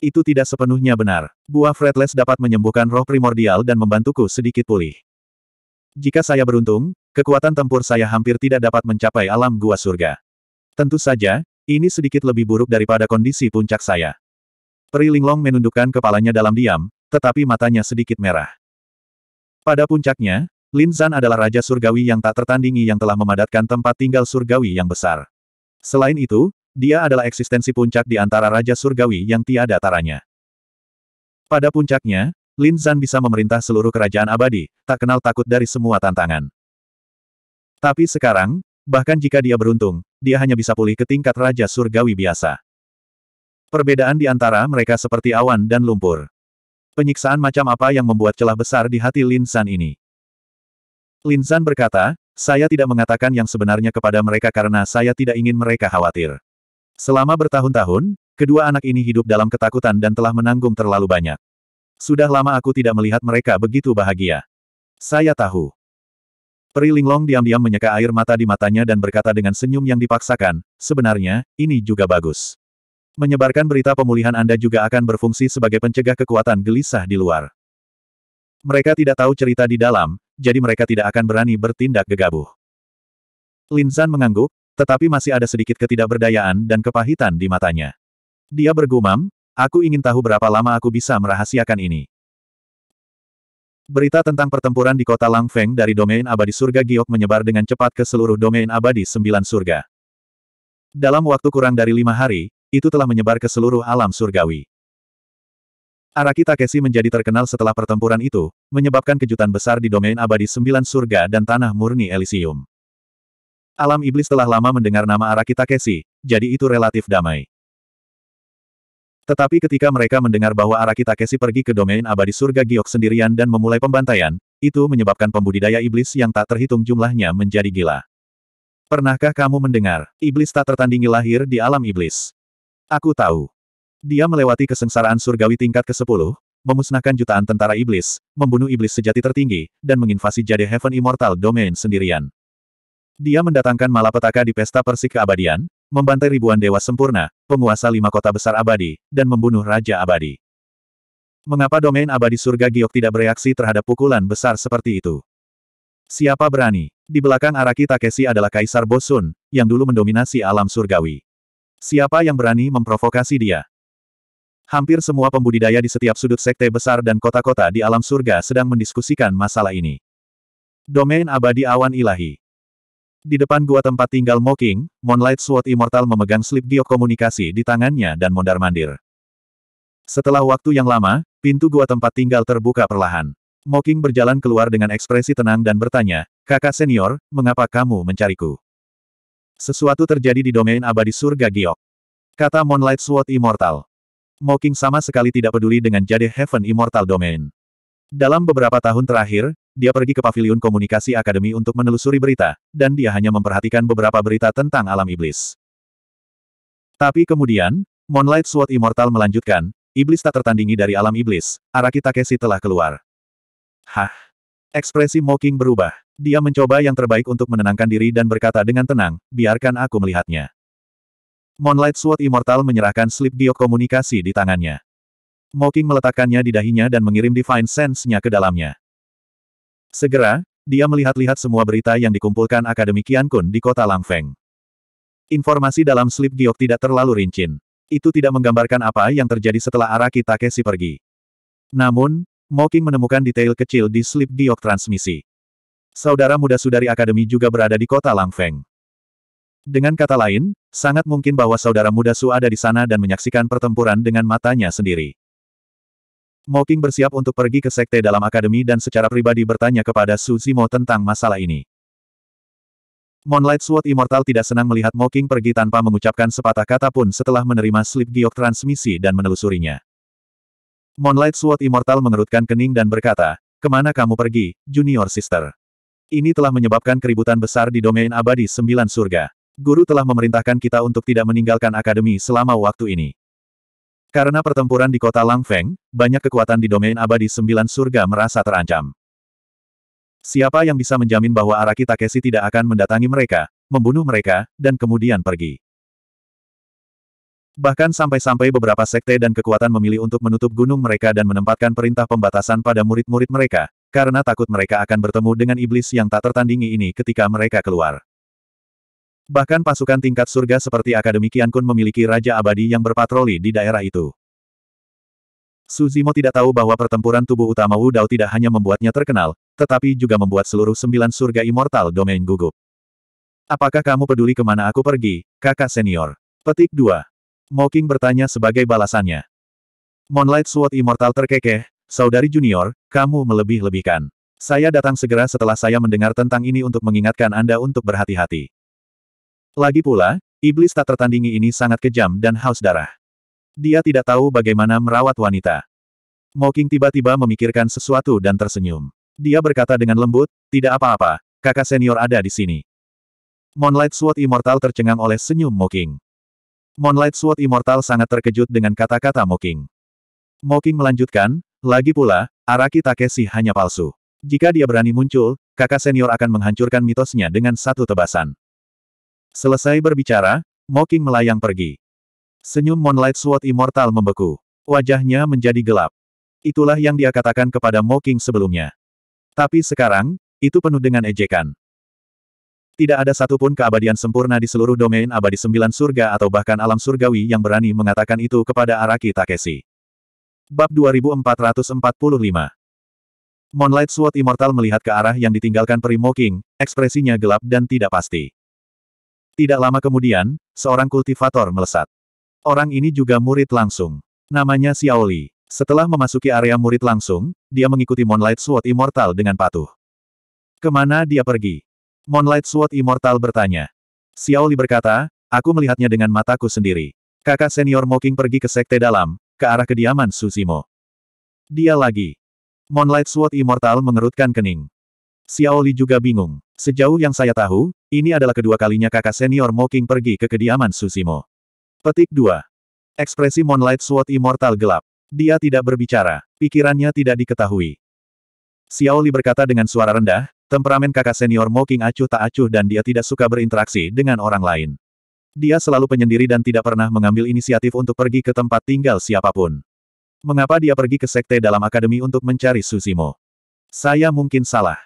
Itu tidak sepenuhnya benar. Buah fretless dapat menyembuhkan roh primordial dan membantuku sedikit pulih. Jika saya beruntung, kekuatan tempur saya hampir tidak dapat mencapai alam gua surga. Tentu saja, ini sedikit lebih buruk daripada kondisi puncak saya. Peri Linglong menundukkan kepalanya dalam diam, tetapi matanya sedikit merah. Pada puncaknya, Lin Zan adalah raja surgawi yang tak tertandingi yang telah memadatkan tempat tinggal surgawi yang besar. Selain itu, dia adalah eksistensi puncak di antara raja surgawi yang tiada taranya. Pada puncaknya, Lin Zan bisa memerintah seluruh kerajaan abadi, tak kenal takut dari semua tantangan. Tapi sekarang, bahkan jika dia beruntung, dia hanya bisa pulih ke tingkat Raja Surgawi biasa. Perbedaan di antara mereka seperti awan dan lumpur. Penyiksaan macam apa yang membuat celah besar di hati Lin San ini? Lin San berkata, saya tidak mengatakan yang sebenarnya kepada mereka karena saya tidak ingin mereka khawatir. Selama bertahun-tahun, kedua anak ini hidup dalam ketakutan dan telah menanggung terlalu banyak. Sudah lama aku tidak melihat mereka begitu bahagia. Saya tahu. Peri Linglong diam-diam menyeka air mata di matanya dan berkata dengan senyum yang dipaksakan, sebenarnya, ini juga bagus. Menyebarkan berita pemulihan Anda juga akan berfungsi sebagai pencegah kekuatan gelisah di luar. Mereka tidak tahu cerita di dalam, jadi mereka tidak akan berani bertindak gegabah. Linzan mengangguk, tetapi masih ada sedikit ketidakberdayaan dan kepahitan di matanya. Dia bergumam, aku ingin tahu berapa lama aku bisa merahasiakan ini. Berita tentang pertempuran di kota Langfeng dari domain abadi surga Giok menyebar dengan cepat ke seluruh domain abadi sembilan surga. Dalam waktu kurang dari lima hari, itu telah menyebar ke seluruh alam surgawi. Araki Takeshi menjadi terkenal setelah pertempuran itu, menyebabkan kejutan besar di domain abadi sembilan surga dan tanah murni Elysium. Alam iblis telah lama mendengar nama Araki Takeshi, jadi itu relatif damai. Tetapi ketika mereka mendengar bahwa Araki Takeshi pergi ke domain abadi surga giok sendirian dan memulai pembantaian, itu menyebabkan pembudidaya iblis yang tak terhitung jumlahnya menjadi gila. Pernahkah kamu mendengar, iblis tak tertandingi lahir di alam iblis? Aku tahu. Dia melewati kesengsaraan surgawi tingkat ke-10, memusnahkan jutaan tentara iblis, membunuh iblis sejati tertinggi, dan menginvasi jade Heaven Immortal Domain sendirian. Dia mendatangkan malapetaka di pesta persik keabadian, membantai ribuan dewa sempurna, penguasa lima kota besar abadi, dan membunuh raja abadi. Mengapa domain abadi surga giok tidak bereaksi terhadap pukulan besar seperti itu? Siapa berani? Di belakang Araki Takeshi adalah Kaisar Bosun, yang dulu mendominasi alam surgawi. Siapa yang berani memprovokasi dia? Hampir semua pembudidaya di setiap sudut sekte besar dan kota-kota di alam surga sedang mendiskusikan masalah ini. Domain abadi awan ilahi. Di depan gua tempat tinggal Moking, Moonlight Sword Immortal memegang slip giok komunikasi di tangannya dan mondar-mandir. Setelah waktu yang lama, pintu gua tempat tinggal terbuka perlahan. Moking berjalan keluar dengan ekspresi tenang dan bertanya, Kakak senior, mengapa kamu mencariku? Sesuatu terjadi di domain abadi surga giok. Kata Moonlight Sword Immortal. Moking sama sekali tidak peduli dengan jade Heaven Immortal Domain. Dalam beberapa tahun terakhir, dia pergi ke Paviliun Komunikasi Akademi untuk menelusuri berita, dan dia hanya memperhatikan beberapa berita tentang alam iblis. Tapi kemudian, Moonlight Sword Immortal melanjutkan, Iblis tak tertandingi dari alam iblis, Araki Takeshi telah keluar. Hah? Ekspresi Moking berubah. Dia mencoba yang terbaik untuk menenangkan diri dan berkata dengan tenang, biarkan aku melihatnya. Moonlight Sword Immortal menyerahkan slip diok komunikasi di tangannya. Moking meletakkannya di dahinya dan mengirim Divine Sense-nya ke dalamnya. Segera, dia melihat-lihat semua berita yang dikumpulkan Akademi Kun di kota Langfeng. Informasi dalam slip diok tidak terlalu rinci. Itu tidak menggambarkan apa yang terjadi setelah Araki Takeshi pergi. Namun, Moking menemukan detail kecil di slip diok transmisi saudara muda Sudari Akademi juga berada di kota Langfeng. Dengan kata lain, sangat mungkin bahwa saudara muda Su ada di sana dan menyaksikan pertempuran dengan matanya sendiri. Moking bersiap untuk pergi ke sekte dalam akademi dan secara pribadi bertanya kepada Su Zimo tentang masalah ini. Moonlight Sword Immortal tidak senang melihat Moking pergi tanpa mengucapkan sepatah kata pun setelah menerima slip giok transmisi dan menelusurinya. Moonlight Sword Immortal mengerutkan kening dan berkata, Kemana kamu pergi, junior sister? Ini telah menyebabkan keributan besar di domain abadi sembilan surga. Guru telah memerintahkan kita untuk tidak meninggalkan akademi selama waktu ini. Karena pertempuran di kota Langfeng, banyak kekuatan di domain abadi sembilan surga merasa terancam. Siapa yang bisa menjamin bahwa Araki Takeshi tidak akan mendatangi mereka, membunuh mereka, dan kemudian pergi? Bahkan sampai-sampai beberapa sekte dan kekuatan memilih untuk menutup gunung mereka dan menempatkan perintah pembatasan pada murid-murid mereka, karena takut mereka akan bertemu dengan iblis yang tak tertandingi ini ketika mereka keluar. Bahkan pasukan tingkat surga seperti Akademi Kun memiliki Raja Abadi yang berpatroli di daerah itu. Suzimo tidak tahu bahwa pertempuran tubuh utama Wu Dao tidak hanya membuatnya terkenal, tetapi juga membuat seluruh sembilan surga immortal domain gugup. Apakah kamu peduli kemana aku pergi, kakak senior? Petik 2. Mocking bertanya sebagai balasannya. Moonlight Sword Immortal terkekeh, Saudari junior, kamu melebih-lebihkan. Saya datang segera setelah saya mendengar tentang ini untuk mengingatkan Anda untuk berhati-hati. Lagi pula, iblis tak tertandingi ini sangat kejam dan haus darah. Dia tidak tahu bagaimana merawat wanita. Moking tiba-tiba memikirkan sesuatu dan tersenyum. Dia berkata dengan lembut, tidak apa-apa, kakak senior ada di sini. Moonlight Sword Immortal tercengang oleh senyum Moking. Moonlight Sword Immortal sangat terkejut dengan kata-kata Moking. Moking melanjutkan, lagi pula, Araki Takeshi hanya palsu. Jika dia berani muncul, kakak senior akan menghancurkan mitosnya dengan satu tebasan. Selesai berbicara, Mocking melayang pergi. Senyum Moonlight Sword Immortal membeku. Wajahnya menjadi gelap. Itulah yang dia katakan kepada Mocking sebelumnya. Tapi sekarang, itu penuh dengan ejekan. Tidak ada satupun keabadian sempurna di seluruh domain abadi sembilan surga atau bahkan alam surgawi yang berani mengatakan itu kepada Araki Takeshi. Bab 2445 Moonlight Sword Immortal melihat ke arah yang ditinggalkan Primo King, ekspresinya gelap dan tidak pasti. Tidak lama kemudian, seorang kultivator melesat. Orang ini juga murid langsung. Namanya Xiaoli. Setelah memasuki area murid langsung, dia mengikuti Moonlight Sword Immortal dengan patuh. Kemana dia pergi? Moonlight Sword Immortal bertanya. Xiaoli berkata, aku melihatnya dengan mataku sendiri. Kakak senior Moking pergi ke sekte dalam, ke arah kediaman Susimo. Dia lagi. Moonlight Sword Immortal mengerutkan kening. Xiaoli juga bingung. Sejauh yang saya tahu, ini adalah kedua kalinya kakak senior Moking pergi ke kediaman Susimo. Petik 2. Ekspresi Moonlight Sword Immortal gelap. Dia tidak berbicara, pikirannya tidak diketahui. Xiaoli berkata dengan suara rendah, temperamen kakak senior Moking acuh tak acuh dan dia tidak suka berinteraksi dengan orang lain. Dia selalu penyendiri dan tidak pernah mengambil inisiatif untuk pergi ke tempat tinggal siapapun. Mengapa dia pergi ke sekte dalam akademi untuk mencari Susimo? Saya mungkin salah.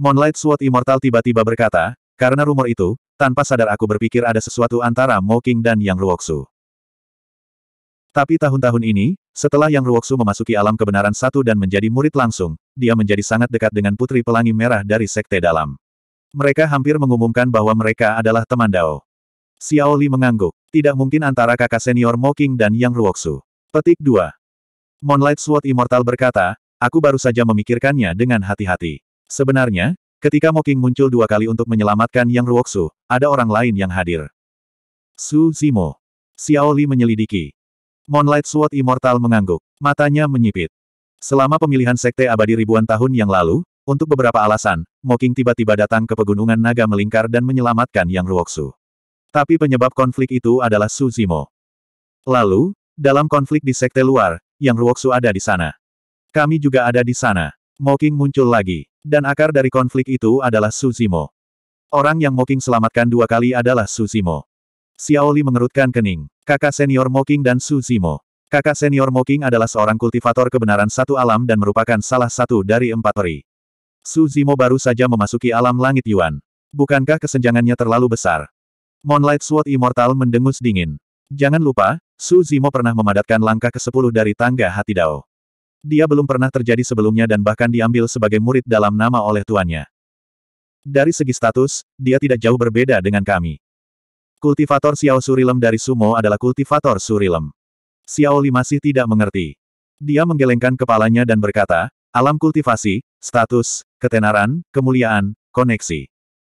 Moonlight Sword Immortal tiba-tiba berkata, karena rumor itu, tanpa sadar aku berpikir ada sesuatu antara Mo King dan Yang Ruoksu. Tapi tahun-tahun ini, setelah Yang Ruoksu memasuki alam kebenaran satu dan menjadi murid langsung, dia menjadi sangat dekat dengan Putri Pelangi Merah dari Sekte Dalam. Mereka hampir mengumumkan bahwa mereka adalah teman Dao. Xiao Li mengangguk. Tidak mungkin antara kakak senior Mo dan Yang Ruoksu. Petik 2. Moonlight Sword Immortal berkata, aku baru saja memikirkannya dengan hati-hati. Sebenarnya, ketika Mo muncul dua kali untuk menyelamatkan Yang Ruoksu, ada orang lain yang hadir. Su Zimo. Xiao Li menyelidiki. Moonlight Sword Immortal mengangguk. Matanya menyipit. Selama pemilihan sekte abadi ribuan tahun yang lalu, untuk beberapa alasan, Moking tiba-tiba datang ke Pegunungan Naga Melingkar dan menyelamatkan Yang Ruoksu. Tapi penyebab konflik itu adalah Su Zimo. Lalu, dalam konflik di sekte luar, yang Ruoksu ada di sana. Kami juga ada di sana. Moking muncul lagi. Dan akar dari konflik itu adalah Su Zimo. Orang yang Moking selamatkan dua kali adalah Su Zimo. Xiaoli mengerutkan kening. Kakak senior Moking dan Su Zimo. Kakak senior Moking adalah seorang kultivator kebenaran satu alam dan merupakan salah satu dari empat peri. Su Zimo baru saja memasuki alam langit Yuan. Bukankah kesenjangannya terlalu besar? Moonlight Sword Immortal mendengus dingin. Jangan lupa, Su Zimo pernah memadatkan langkah ke-10 dari tangga hati Dao. Dia belum pernah terjadi sebelumnya dan bahkan diambil sebagai murid dalam nama oleh tuannya. Dari segi status, dia tidak jauh berbeda dengan kami. Kultivator Xiao Surilem dari Sumo adalah kultivator Surilem. Xiao Li masih tidak mengerti. Dia menggelengkan kepalanya dan berkata, alam kultivasi, status, ketenaran, kemuliaan, koneksi.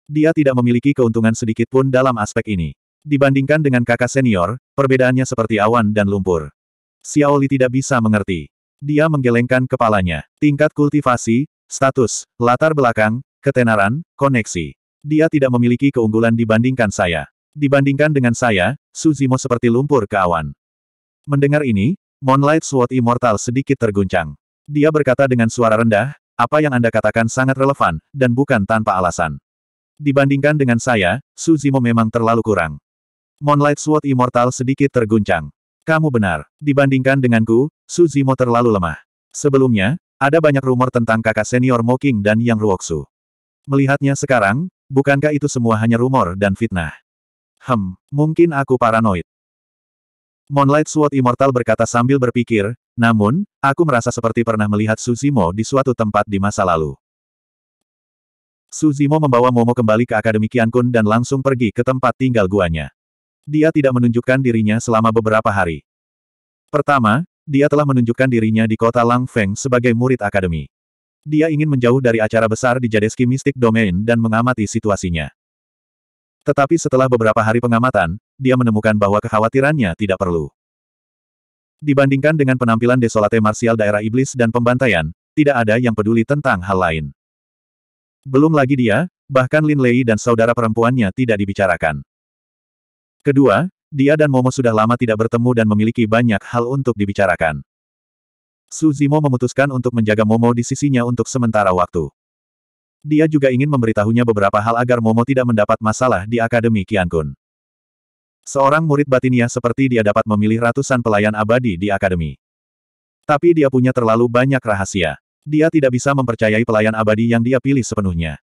Dia tidak memiliki keuntungan sedikit pun dalam aspek ini. Dibandingkan dengan kakak senior, perbedaannya seperti awan dan lumpur. Xiaoli tidak bisa mengerti. Dia menggelengkan kepalanya. Tingkat kultivasi, status, latar belakang, ketenaran, koneksi. Dia tidak memiliki keunggulan dibandingkan saya. Dibandingkan dengan saya, Suzimo seperti lumpur ke awan. Mendengar ini, Moonlight Sword Immortal sedikit terguncang. Dia berkata dengan suara rendah, apa yang Anda katakan sangat relevan, dan bukan tanpa alasan. Dibandingkan dengan saya, Suzimo memang terlalu kurang. Moonlight Sword Immortal sedikit terguncang. Kamu benar. Dibandingkan denganku, Suzimo terlalu lemah. Sebelumnya, ada banyak rumor tentang kakak senior Moking dan Yang Ruoksu. Melihatnya sekarang, bukankah itu semua hanya rumor dan fitnah? Hmm, mungkin aku paranoid. Moonlight Sword Immortal berkata sambil berpikir, namun, aku merasa seperti pernah melihat Suzimo di suatu tempat di masa lalu. Suzimo membawa Momo kembali ke Akademi Kun dan langsung pergi ke tempat tinggal guanya. Dia tidak menunjukkan dirinya selama beberapa hari. Pertama, dia telah menunjukkan dirinya di kota Langfeng sebagai murid akademi. Dia ingin menjauh dari acara besar di Jadeski Mystic Domain dan mengamati situasinya. Tetapi setelah beberapa hari pengamatan, dia menemukan bahwa kekhawatirannya tidak perlu. Dibandingkan dengan penampilan desolate Martial daerah iblis dan pembantaian, tidak ada yang peduli tentang hal lain. Belum lagi dia, bahkan Lin Lei dan saudara perempuannya tidak dibicarakan. Kedua, dia dan Momo sudah lama tidak bertemu dan memiliki banyak hal untuk dibicarakan. Su Zimo memutuskan untuk menjaga Momo di sisinya untuk sementara waktu. Dia juga ingin memberitahunya beberapa hal agar Momo tidak mendapat masalah di Akademi Qiankun. Seorang murid batinia seperti dia dapat memilih ratusan pelayan abadi di Akademi. Tapi dia punya terlalu banyak rahasia. Dia tidak bisa mempercayai pelayan abadi yang dia pilih sepenuhnya.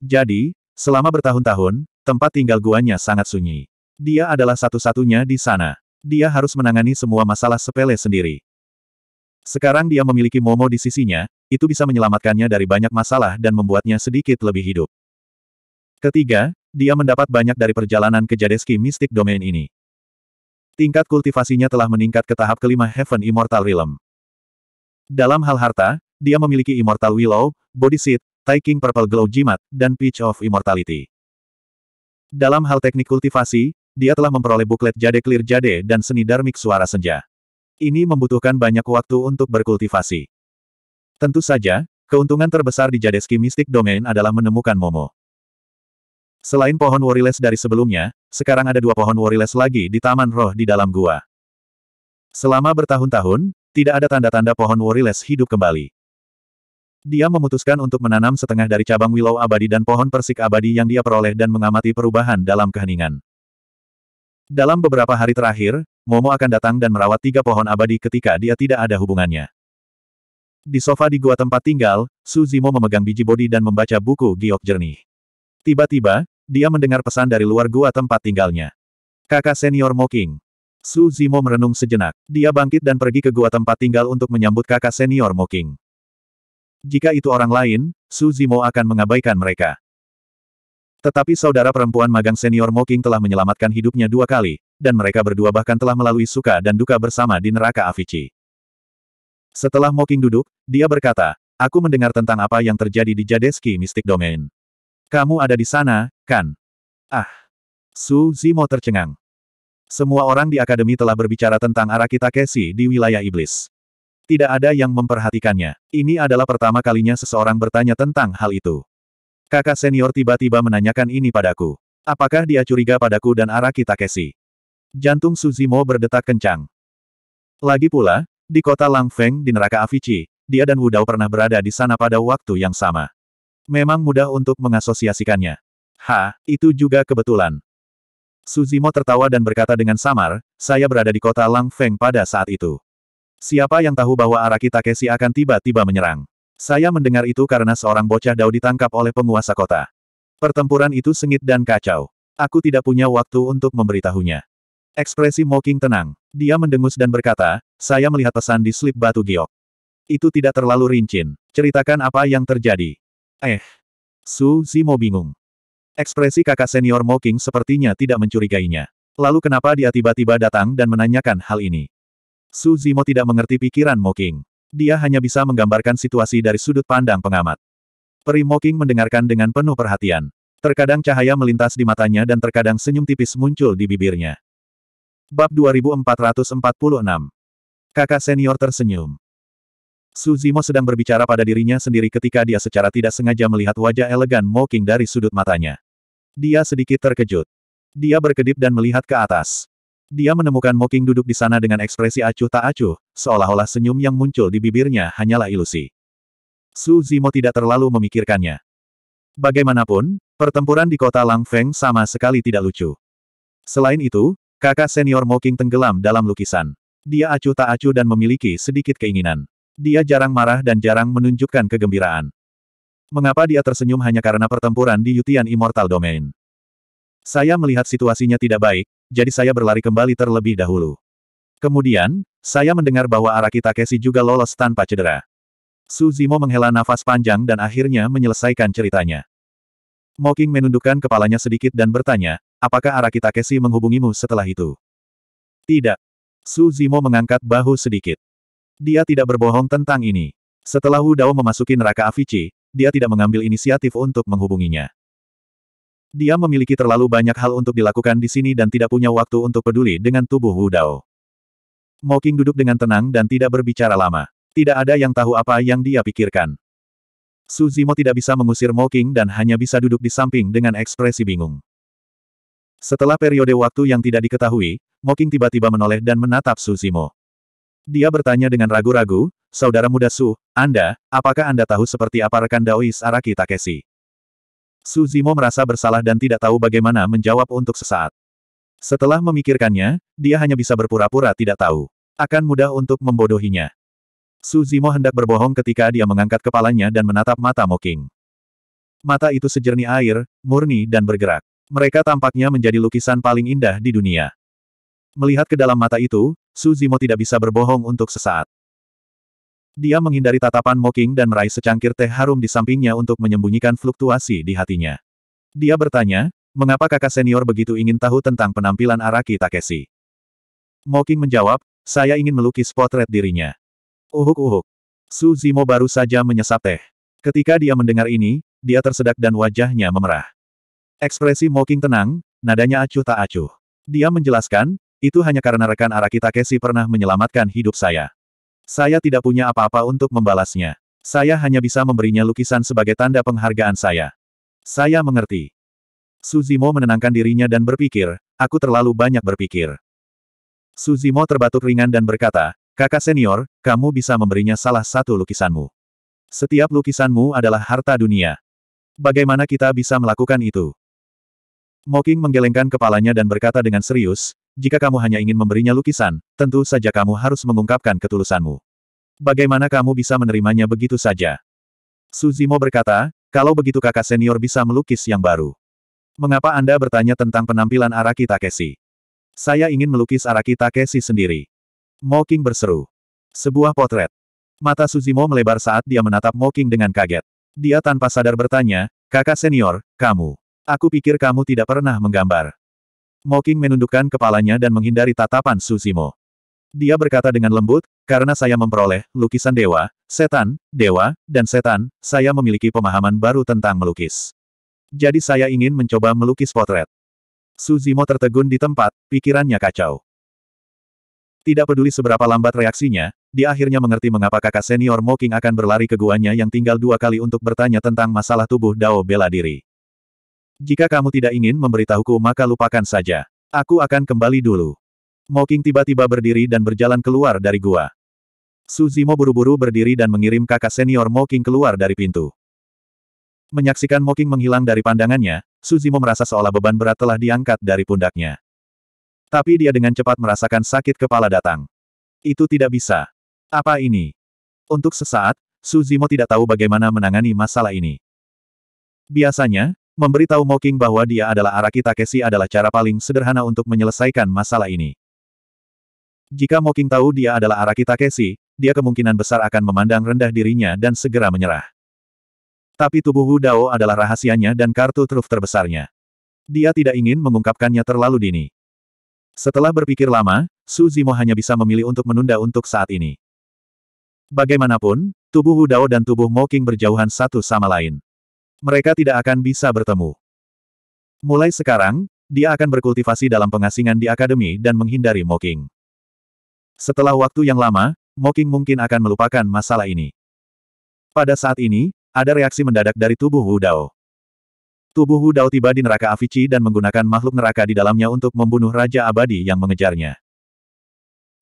Jadi, selama bertahun-tahun, tempat tinggal guanya sangat sunyi. Dia adalah satu-satunya di sana. Dia harus menangani semua masalah sepele sendiri. Sekarang dia memiliki Momo di sisinya, itu bisa menyelamatkannya dari banyak masalah dan membuatnya sedikit lebih hidup. Ketiga, dia mendapat banyak dari perjalanan ke Jadeski Mystic Domain ini. Tingkat kultivasinya telah meningkat ke tahap kelima Heaven Immortal Realm. Dalam hal harta, dia memiliki Immortal Willow, Body Seed, Taiking Purple Glow Jimat, dan Peach of Immortality. Dalam hal teknik kultivasi, dia telah memperoleh buklet jade clear jade dan seni darmik suara senja. Ini membutuhkan banyak waktu untuk berkultivasi. Tentu saja, keuntungan terbesar di Jadeski Mystic Domain adalah menemukan Momo. Selain pohon worryless dari sebelumnya, sekarang ada dua pohon worryless lagi di Taman Roh di dalam gua. Selama bertahun-tahun, tidak ada tanda-tanda pohon worryless hidup kembali. Dia memutuskan untuk menanam setengah dari cabang willow abadi dan pohon persik abadi yang dia peroleh dan mengamati perubahan dalam keheningan. Dalam beberapa hari terakhir, Momo akan datang dan merawat tiga pohon abadi ketika dia tidak ada hubungannya. Di sofa di gua tempat tinggal, Su Zimo memegang biji bodi dan membaca buku giok jernih. Tiba-tiba, dia mendengar pesan dari luar gua tempat tinggalnya. Kakak senior Moking. Zimo merenung sejenak. Dia bangkit dan pergi ke gua tempat tinggal untuk menyambut kakak senior Moking. Jika itu orang lain, Su Zimo akan mengabaikan mereka. Tetapi saudara perempuan magang senior Moking telah menyelamatkan hidupnya dua kali, dan mereka berdua bahkan telah melalui suka dan duka bersama di neraka Avicii. Setelah Moking duduk, dia berkata, Aku mendengar tentang apa yang terjadi di Jadeski Mystic Domain. Kamu ada di sana, kan? Ah! Su Zimo tercengang. Semua orang di akademi telah berbicara tentang Arakita Kesi di wilayah iblis. Tidak ada yang memperhatikannya. Ini adalah pertama kalinya seseorang bertanya tentang hal itu. Kakak senior tiba-tiba menanyakan ini padaku. Apakah dia curiga padaku dan Araki Takeshi? Jantung Suzimo berdetak kencang. Lagi pula, di kota Langfeng di neraka Avici, dia dan Wudao pernah berada di sana pada waktu yang sama. Memang mudah untuk mengasosiasikannya. Ha, itu juga kebetulan. Suzimo tertawa dan berkata dengan samar, saya berada di kota Langfeng pada saat itu. Siapa yang tahu bahwa Araki Takeshi akan tiba-tiba menyerang? Saya mendengar itu karena seorang bocah dao ditangkap oleh penguasa kota. Pertempuran itu sengit dan kacau. Aku tidak punya waktu untuk memberitahunya. Ekspresi Moking tenang. Dia mendengus dan berkata, saya melihat pesan di slip batu giok. Itu tidak terlalu rincin. Ceritakan apa yang terjadi. Eh. Su Zimo bingung. Ekspresi kakak senior Moking sepertinya tidak mencurigainya. Lalu kenapa dia tiba-tiba datang dan menanyakan hal ini? Su Zimo tidak mengerti pikiran Moking. Dia hanya bisa menggambarkan situasi dari sudut pandang pengamat. Peri Moking mendengarkan dengan penuh perhatian. Terkadang cahaya melintas di matanya dan terkadang senyum tipis muncul di bibirnya. Bab 2446 Kakak senior tersenyum. Suzimo sedang berbicara pada dirinya sendiri ketika dia secara tidak sengaja melihat wajah elegan Moking dari sudut matanya. Dia sedikit terkejut. Dia berkedip dan melihat ke atas. Dia menemukan Moking duduk di sana dengan ekspresi acuh tak acuh, seolah-olah senyum yang muncul di bibirnya hanyalah ilusi. Su Zimo tidak terlalu memikirkannya. Bagaimanapun, pertempuran di kota Lang Feng sama sekali tidak lucu. Selain itu, kakak senior Moking tenggelam dalam lukisan. Dia acuh tak acuh dan memiliki sedikit keinginan. Dia jarang marah dan jarang menunjukkan kegembiraan. Mengapa dia tersenyum hanya karena pertempuran di Yutian Immortal Domain? Saya melihat situasinya tidak baik, jadi saya berlari kembali terlebih dahulu. Kemudian, saya mendengar bahwa Araki Takeshi juga lolos tanpa cedera. Suzimo menghela nafas panjang dan akhirnya menyelesaikan ceritanya. Moking menundukkan kepalanya sedikit dan bertanya, apakah Araki Takeshi menghubungimu setelah itu? Tidak. Suzimo mengangkat bahu sedikit. Dia tidak berbohong tentang ini. Setelah Wu memasuki neraka Avici, dia tidak mengambil inisiatif untuk menghubunginya. Dia memiliki terlalu banyak hal untuk dilakukan di sini dan tidak punya waktu untuk peduli dengan tubuh Wu Dao. Moking duduk dengan tenang dan tidak berbicara lama. Tidak ada yang tahu apa yang dia pikirkan. Su Zimo tidak bisa mengusir Moking dan hanya bisa duduk di samping dengan ekspresi bingung. Setelah periode waktu yang tidak diketahui, Moking tiba-tiba menoleh dan menatap Su Zimo. Dia bertanya dengan ragu-ragu, Saudara muda Su, Anda, apakah Anda tahu seperti apa rekan Daois Araki Takeshi? Su Zimo merasa bersalah dan tidak tahu bagaimana menjawab untuk sesaat. Setelah memikirkannya, dia hanya bisa berpura-pura tidak tahu. Akan mudah untuk membodohinya. Su Zimo hendak berbohong ketika dia mengangkat kepalanya dan menatap mata Moking. Mata itu sejernih air, murni dan bergerak. Mereka tampaknya menjadi lukisan paling indah di dunia. Melihat ke dalam mata itu, Su Zimo tidak bisa berbohong untuk sesaat. Dia menghindari tatapan Moking dan meraih secangkir teh harum di sampingnya untuk menyembunyikan fluktuasi di hatinya. Dia bertanya, mengapa kakak senior begitu ingin tahu tentang penampilan Araki Takeshi? Moking menjawab, saya ingin melukis potret dirinya. Uhuk-uhuk. Su Zimo baru saja menyesap teh. Ketika dia mendengar ini, dia tersedak dan wajahnya memerah. Ekspresi Moking tenang, nadanya acuh tak acuh. Dia menjelaskan, itu hanya karena rekan Araki Takeshi pernah menyelamatkan hidup saya. Saya tidak punya apa-apa untuk membalasnya. Saya hanya bisa memberinya lukisan sebagai tanda penghargaan saya. Saya mengerti. Suzimo menenangkan dirinya dan berpikir, aku terlalu banyak berpikir. Suzimo terbatuk ringan dan berkata, kakak senior, kamu bisa memberinya salah satu lukisanmu. Setiap lukisanmu adalah harta dunia. Bagaimana kita bisa melakukan itu? Moking menggelengkan kepalanya dan berkata dengan serius, jika kamu hanya ingin memberinya lukisan, tentu saja kamu harus mengungkapkan ketulusanmu. Bagaimana kamu bisa menerimanya begitu saja? Suzimo berkata, kalau begitu kakak senior bisa melukis yang baru. Mengapa Anda bertanya tentang penampilan Araki Takeshi? Saya ingin melukis Araki Takeshi sendiri. Moking berseru. Sebuah potret. Mata Suzimo melebar saat dia menatap Moking dengan kaget. Dia tanpa sadar bertanya, kakak senior, kamu. Aku pikir kamu tidak pernah menggambar. Moking menundukkan kepalanya dan menghindari tatapan Suzimo. Dia berkata dengan lembut, karena saya memperoleh lukisan dewa, setan, dewa, dan setan, saya memiliki pemahaman baru tentang melukis. Jadi saya ingin mencoba melukis potret. Suzimo tertegun di tempat, pikirannya kacau. Tidak peduli seberapa lambat reaksinya, dia akhirnya mengerti mengapa kakak senior Moking akan berlari ke guanya yang tinggal dua kali untuk bertanya tentang masalah tubuh Dao bela diri. Jika kamu tidak ingin memberitahuku maka lupakan saja. Aku akan kembali dulu. Moking tiba-tiba berdiri dan berjalan keluar dari gua. Suzimo buru-buru berdiri dan mengirim kakak senior Moking keluar dari pintu. Menyaksikan Moking menghilang dari pandangannya, Suzimo merasa seolah beban berat telah diangkat dari pundaknya. Tapi dia dengan cepat merasakan sakit kepala datang. Itu tidak bisa. Apa ini? Untuk sesaat, Suzimo tidak tahu bagaimana menangani masalah ini. Biasanya, Memberitahu Moking bahwa dia adalah Araki Takeshi adalah cara paling sederhana untuk menyelesaikan masalah ini. Jika Moking tahu dia adalah Araki Takeshi, dia kemungkinan besar akan memandang rendah dirinya dan segera menyerah. Tapi tubuh Hu Dao adalah rahasianya dan kartu truf terbesarnya. Dia tidak ingin mengungkapkannya terlalu dini. Setelah berpikir lama, Su Zimo hanya bisa memilih untuk menunda untuk saat ini. Bagaimanapun, tubuh Hu Dao dan tubuh Moking berjauhan satu sama lain mereka tidak akan bisa bertemu. Mulai sekarang, dia akan berkultivasi dalam pengasingan di akademi dan menghindari Moking. Setelah waktu yang lama, Moking mungkin akan melupakan masalah ini. Pada saat ini, ada reaksi mendadak dari tubuh Wu Dao. Tubuh Wu Dao tiba di neraka Avici dan menggunakan makhluk neraka di dalamnya untuk membunuh Raja Abadi yang mengejarnya.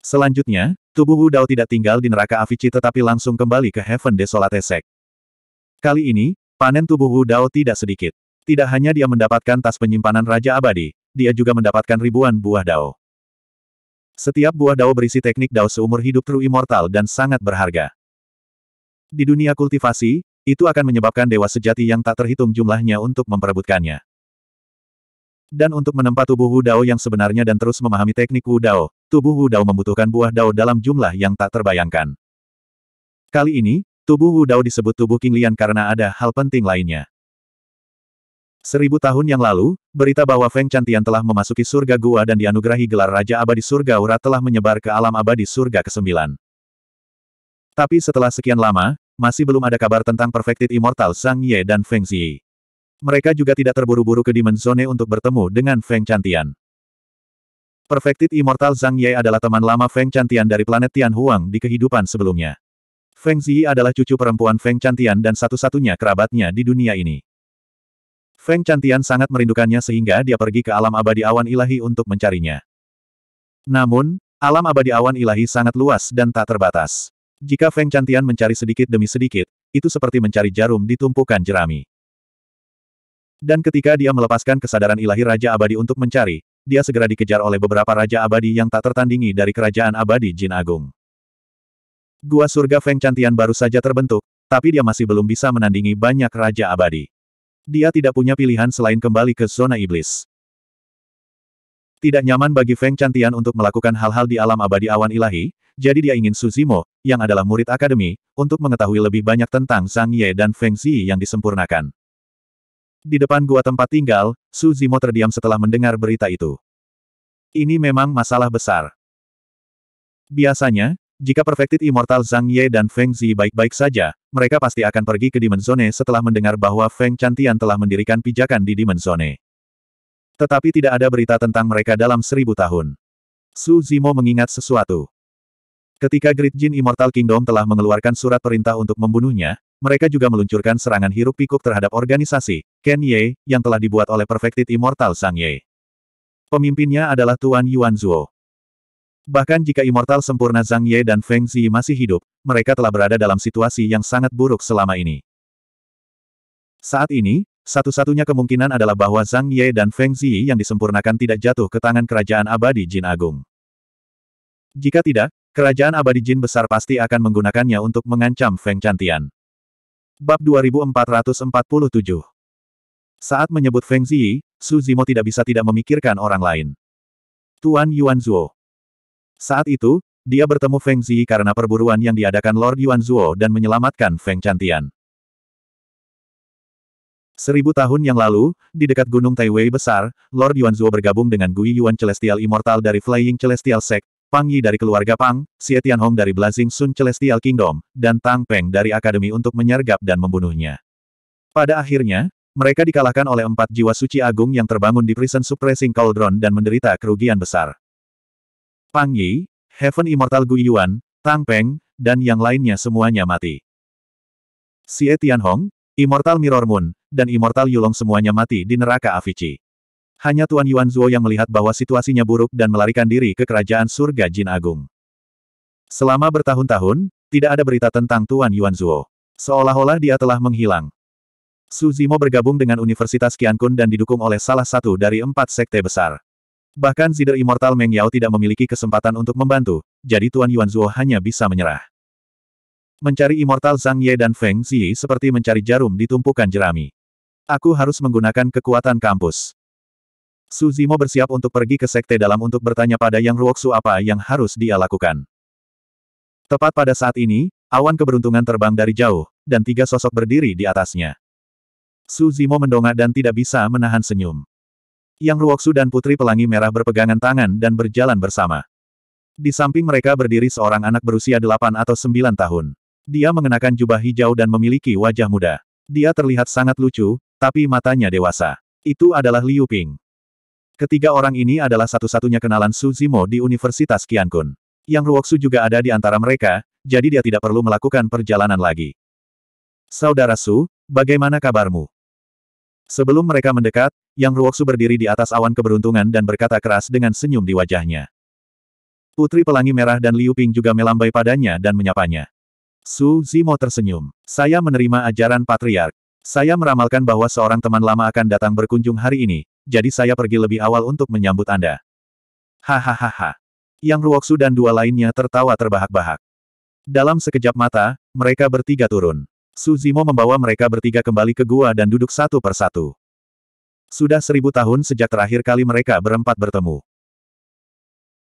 Selanjutnya, tubuh Wu Dao tidak tinggal di neraka Avici tetapi langsung kembali ke Heaven Desolate Sect. Kali ini, Panen tubuh Wu Dao tidak sedikit. Tidak hanya dia mendapatkan tas penyimpanan Raja Abadi, dia juga mendapatkan ribuan buah dao. Setiap buah dao berisi teknik dao seumur hidup True Immortal dan sangat berharga. Di dunia kultivasi, itu akan menyebabkan dewa sejati yang tak terhitung jumlahnya untuk memperebutkannya. Dan untuk menempat tubuh Wu Dao yang sebenarnya dan terus memahami teknik Wu Dao, tubuh Wu Dao membutuhkan buah dao dalam jumlah yang tak terbayangkan. Kali ini, Tubuh Wu Dao disebut tubuh King Lian karena ada hal penting lainnya. Seribu tahun yang lalu, berita bahwa Feng Chantian telah memasuki surga gua dan dianugerahi gelar Raja Abadi Surga Ura telah menyebar ke alam abadi surga ke-9. Tapi setelah sekian lama, masih belum ada kabar tentang Perfected Immortal Zhang Ye dan Feng Ziyi. Mereka juga tidak terburu-buru ke Demon Zone untuk bertemu dengan Feng Chantian. Perfected Immortal Zhang Ye adalah teman lama Feng Chantian dari planet Tian Huang di kehidupan sebelumnya. Feng Ziyi adalah cucu perempuan Feng Cantian dan satu-satunya kerabatnya di dunia ini. Feng Cantian sangat merindukannya sehingga dia pergi ke alam abadi awan ilahi untuk mencarinya. Namun, alam abadi awan ilahi sangat luas dan tak terbatas. Jika Feng Cantian mencari sedikit demi sedikit, itu seperti mencari jarum di tumpukan jerami. Dan ketika dia melepaskan kesadaran ilahi Raja Abadi untuk mencari, dia segera dikejar oleh beberapa Raja Abadi yang tak tertandingi dari Kerajaan Abadi Jin Agung. Gua surga Feng Cantian baru saja terbentuk, tapi dia masih belum bisa menandingi banyak Raja Abadi. Dia tidak punya pilihan selain kembali ke zona iblis. Tidak nyaman bagi Feng Cantian untuk melakukan hal-hal di alam abadi awan ilahi, jadi dia ingin Suzimo, yang adalah murid akademi, untuk mengetahui lebih banyak tentang Zhang Ye dan Feng Zi yang disempurnakan. Di depan gua tempat tinggal, Suzimo terdiam setelah mendengar berita itu. Ini memang masalah besar. Biasanya, jika Perfected Immortal Zhang Ye dan Feng Zi baik-baik saja, mereka pasti akan pergi ke Zone setelah mendengar bahwa Feng Cantian telah mendirikan pijakan di Zone. Tetapi tidak ada berita tentang mereka dalam seribu tahun. Su Zimo mengingat sesuatu. Ketika Great Jin Immortal Kingdom telah mengeluarkan surat perintah untuk membunuhnya, mereka juga meluncurkan serangan hiruk pikuk terhadap organisasi, Ken Ye, yang telah dibuat oleh Perfected Immortal Zhang Ye. Pemimpinnya adalah Tuan Yuan Zuo. Bahkan jika Immortal Sempurna Zhang Ye dan Feng Zi masih hidup, mereka telah berada dalam situasi yang sangat buruk selama ini. Saat ini, satu-satunya kemungkinan adalah bahwa Zhang Ye dan Feng Zi yang disempurnakan tidak jatuh ke tangan kerajaan abadi Jin Agung. Jika tidak, kerajaan abadi Jin besar pasti akan menggunakannya untuk mengancam Feng Cantian. Bab 2447 Saat menyebut Feng Zi, Su Zimo tidak bisa tidak memikirkan orang lain. Tuan Yuan Zhuo. Saat itu, dia bertemu Feng Zi karena perburuan yang diadakan Lord Yuan Zuo dan menyelamatkan Feng Cantian. Seribu tahun yang lalu, di dekat Gunung Taiwei besar, Lord Yuan Zuo bergabung dengan Gui Yuan Celestial Immortal dari Flying Celestial Sect, Pang Yi dari keluarga Pang, Xie Tianhong dari Blazing Sun Celestial Kingdom, dan Tang Peng dari Akademi untuk menyergap dan membunuhnya. Pada akhirnya, mereka dikalahkan oleh empat jiwa suci agung yang terbangun di Prison Suppressing Cauldron dan menderita kerugian besar. Pang Yi, Heaven Immortal Gu Yuan, Tang Peng, dan yang lainnya semuanya mati. Xie Tianhong, Immortal Mirror Moon, dan Immortal Yulong semuanya mati di neraka Avici. Hanya Tuan Yuan Zuo yang melihat bahwa situasinya buruk dan melarikan diri ke kerajaan surga Jin Agung. Selama bertahun-tahun, tidak ada berita tentang Tuan Yuan Zuo. Seolah-olah dia telah menghilang. Su Zimo bergabung dengan Universitas Qiankun dan didukung oleh salah satu dari empat sekte besar. Bahkan Zider Immortal Meng Yao tidak memiliki kesempatan untuk membantu, jadi Tuan Yuan Zuo hanya bisa menyerah. Mencari Immortal Zhang Ye dan Feng Xi seperti mencari jarum di tumpukan jerami. Aku harus menggunakan kekuatan kampus. Su Zimo bersiap untuk pergi ke sekte dalam untuk bertanya pada Yang Ruoksu apa yang harus dia lakukan. Tepat pada saat ini, awan keberuntungan terbang dari jauh, dan tiga sosok berdiri di atasnya. Su Zimo mendongak dan tidak bisa menahan senyum yang Ruoksu dan Putri Pelangi Merah berpegangan tangan dan berjalan bersama. Di samping mereka berdiri seorang anak berusia 8 atau 9 tahun. Dia mengenakan jubah hijau dan memiliki wajah muda. Dia terlihat sangat lucu, tapi matanya dewasa. Itu adalah Liu Ping. Ketiga orang ini adalah satu-satunya kenalan Su Zimo di Universitas Qiankun. Yang Ruoksu juga ada di antara mereka, jadi dia tidak perlu melakukan perjalanan lagi. Saudara Su, bagaimana kabarmu? Sebelum mereka mendekat, Yang Ruoksu berdiri di atas awan keberuntungan dan berkata keras dengan senyum di wajahnya. Putri Pelangi Merah dan Liu Ping juga melambai padanya dan menyapanya. Su Zimo tersenyum. Saya menerima ajaran patriark. Saya meramalkan bahwa seorang teman lama akan datang berkunjung hari ini, jadi saya pergi lebih awal untuk menyambut Anda. Hahaha. Yang Ruoksu dan dua lainnya tertawa terbahak-bahak. Dalam sekejap mata, mereka bertiga turun. Suzimo membawa mereka bertiga kembali ke gua dan duduk satu persatu. Sudah seribu tahun sejak terakhir kali mereka berempat bertemu.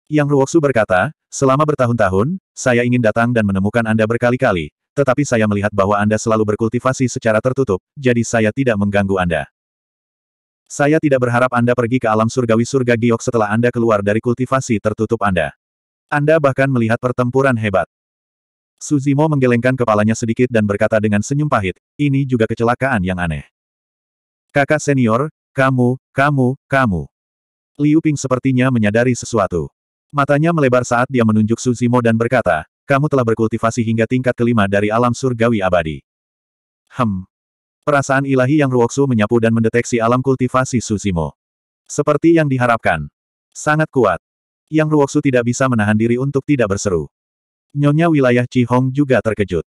Yang Ruoksu berkata, selama bertahun-tahun, saya ingin datang dan menemukan Anda berkali-kali, tetapi saya melihat bahwa Anda selalu berkultivasi secara tertutup, jadi saya tidak mengganggu Anda. Saya tidak berharap Anda pergi ke alam surgawi surga giok setelah Anda keluar dari kultivasi tertutup Anda. Anda bahkan melihat pertempuran hebat. Suzimo menggelengkan kepalanya sedikit dan berkata dengan senyum pahit, ini juga kecelakaan yang aneh. Kakak senior, kamu, kamu, kamu. Liu Ping sepertinya menyadari sesuatu. Matanya melebar saat dia menunjuk Suzimo dan berkata, kamu telah berkultivasi hingga tingkat kelima dari alam surgawi abadi. Hem. Perasaan ilahi yang Ruoksu menyapu dan mendeteksi alam kultivasi Suzimo. Seperti yang diharapkan. Sangat kuat. Yang Ruoksu tidak bisa menahan diri untuk tidak berseru. Nyonya wilayah Cihong juga terkejut.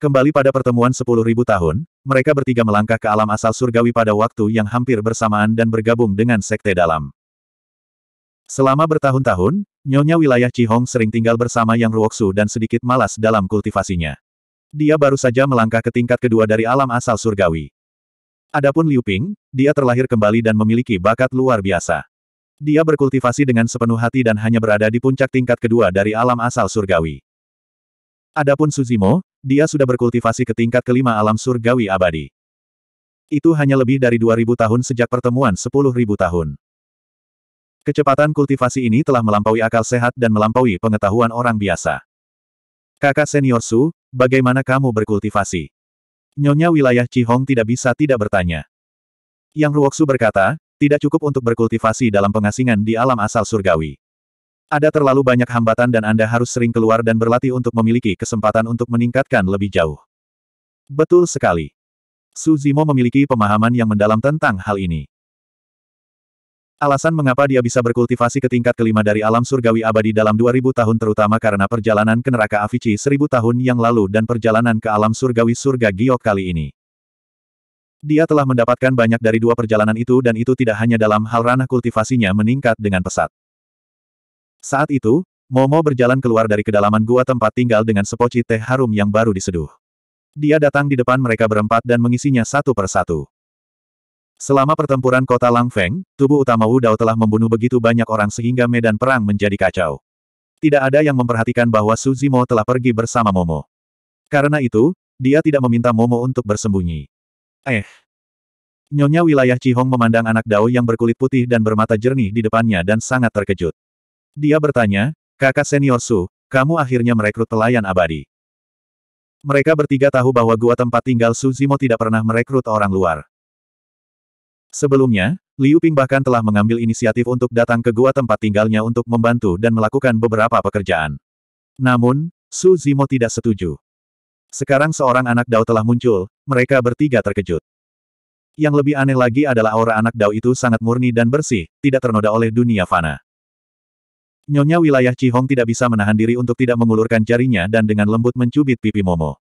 Kembali pada pertemuan sepuluh ribu tahun, mereka bertiga melangkah ke alam asal surgawi pada waktu yang hampir bersamaan dan bergabung dengan sekte dalam. Selama bertahun-tahun, nyonya wilayah Cihong sering tinggal bersama Yang Ruoksu dan sedikit malas dalam kultivasinya. Dia baru saja melangkah ke tingkat kedua dari alam asal surgawi. Adapun Liu Ping, dia terlahir kembali dan memiliki bakat luar biasa. Dia berkultivasi dengan sepenuh hati dan hanya berada di puncak tingkat kedua dari alam asal surgawi. Adapun Suzimo, dia sudah berkultivasi ke tingkat kelima alam surgawi abadi. Itu hanya lebih dari 2000 tahun sejak pertemuan 10.000 tahun. Kecepatan kultivasi ini telah melampaui akal sehat dan melampaui pengetahuan orang biasa. Kakak senior Su, bagaimana kamu berkultivasi? Nyonya wilayah Cihong tidak bisa tidak bertanya. Yang Ruoksu berkata, tidak cukup untuk berkultivasi dalam pengasingan di alam asal surgawi. Ada terlalu banyak hambatan dan Anda harus sering keluar dan berlatih untuk memiliki kesempatan untuk meningkatkan lebih jauh. Betul sekali. Suzimo memiliki pemahaman yang mendalam tentang hal ini. Alasan mengapa dia bisa berkultivasi ke tingkat kelima dari alam surgawi abadi dalam 2000 tahun terutama karena perjalanan ke neraka Avici 1000 tahun yang lalu dan perjalanan ke alam surgawi surga Giok kali ini. Dia telah mendapatkan banyak dari dua perjalanan itu dan itu tidak hanya dalam hal ranah kultivasinya meningkat dengan pesat. Saat itu, Momo berjalan keluar dari kedalaman gua tempat tinggal dengan sepoci teh harum yang baru diseduh. Dia datang di depan mereka berempat dan mengisinya satu per satu. Selama pertempuran kota Langfeng, tubuh utama Wu Dao telah membunuh begitu banyak orang sehingga medan perang menjadi kacau. Tidak ada yang memperhatikan bahwa Suzimo telah pergi bersama Momo. Karena itu, dia tidak meminta Momo untuk bersembunyi. Eh. Nyonya wilayah Cihong memandang anak Dao yang berkulit putih dan bermata jernih di depannya dan sangat terkejut. Dia bertanya, kakak senior Su, kamu akhirnya merekrut pelayan abadi. Mereka bertiga tahu bahwa gua tempat tinggal Su Zimo tidak pernah merekrut orang luar. Sebelumnya, Liu Ping bahkan telah mengambil inisiatif untuk datang ke gua tempat tinggalnya untuk membantu dan melakukan beberapa pekerjaan. Namun, Su Zimo tidak setuju. Sekarang seorang anak Dao telah muncul, mereka bertiga terkejut. Yang lebih aneh lagi adalah aura anak Dao itu sangat murni dan bersih, tidak ternoda oleh dunia fana. Nyonya wilayah Cihong tidak bisa menahan diri untuk tidak mengulurkan jarinya dan dengan lembut mencubit pipi Momo.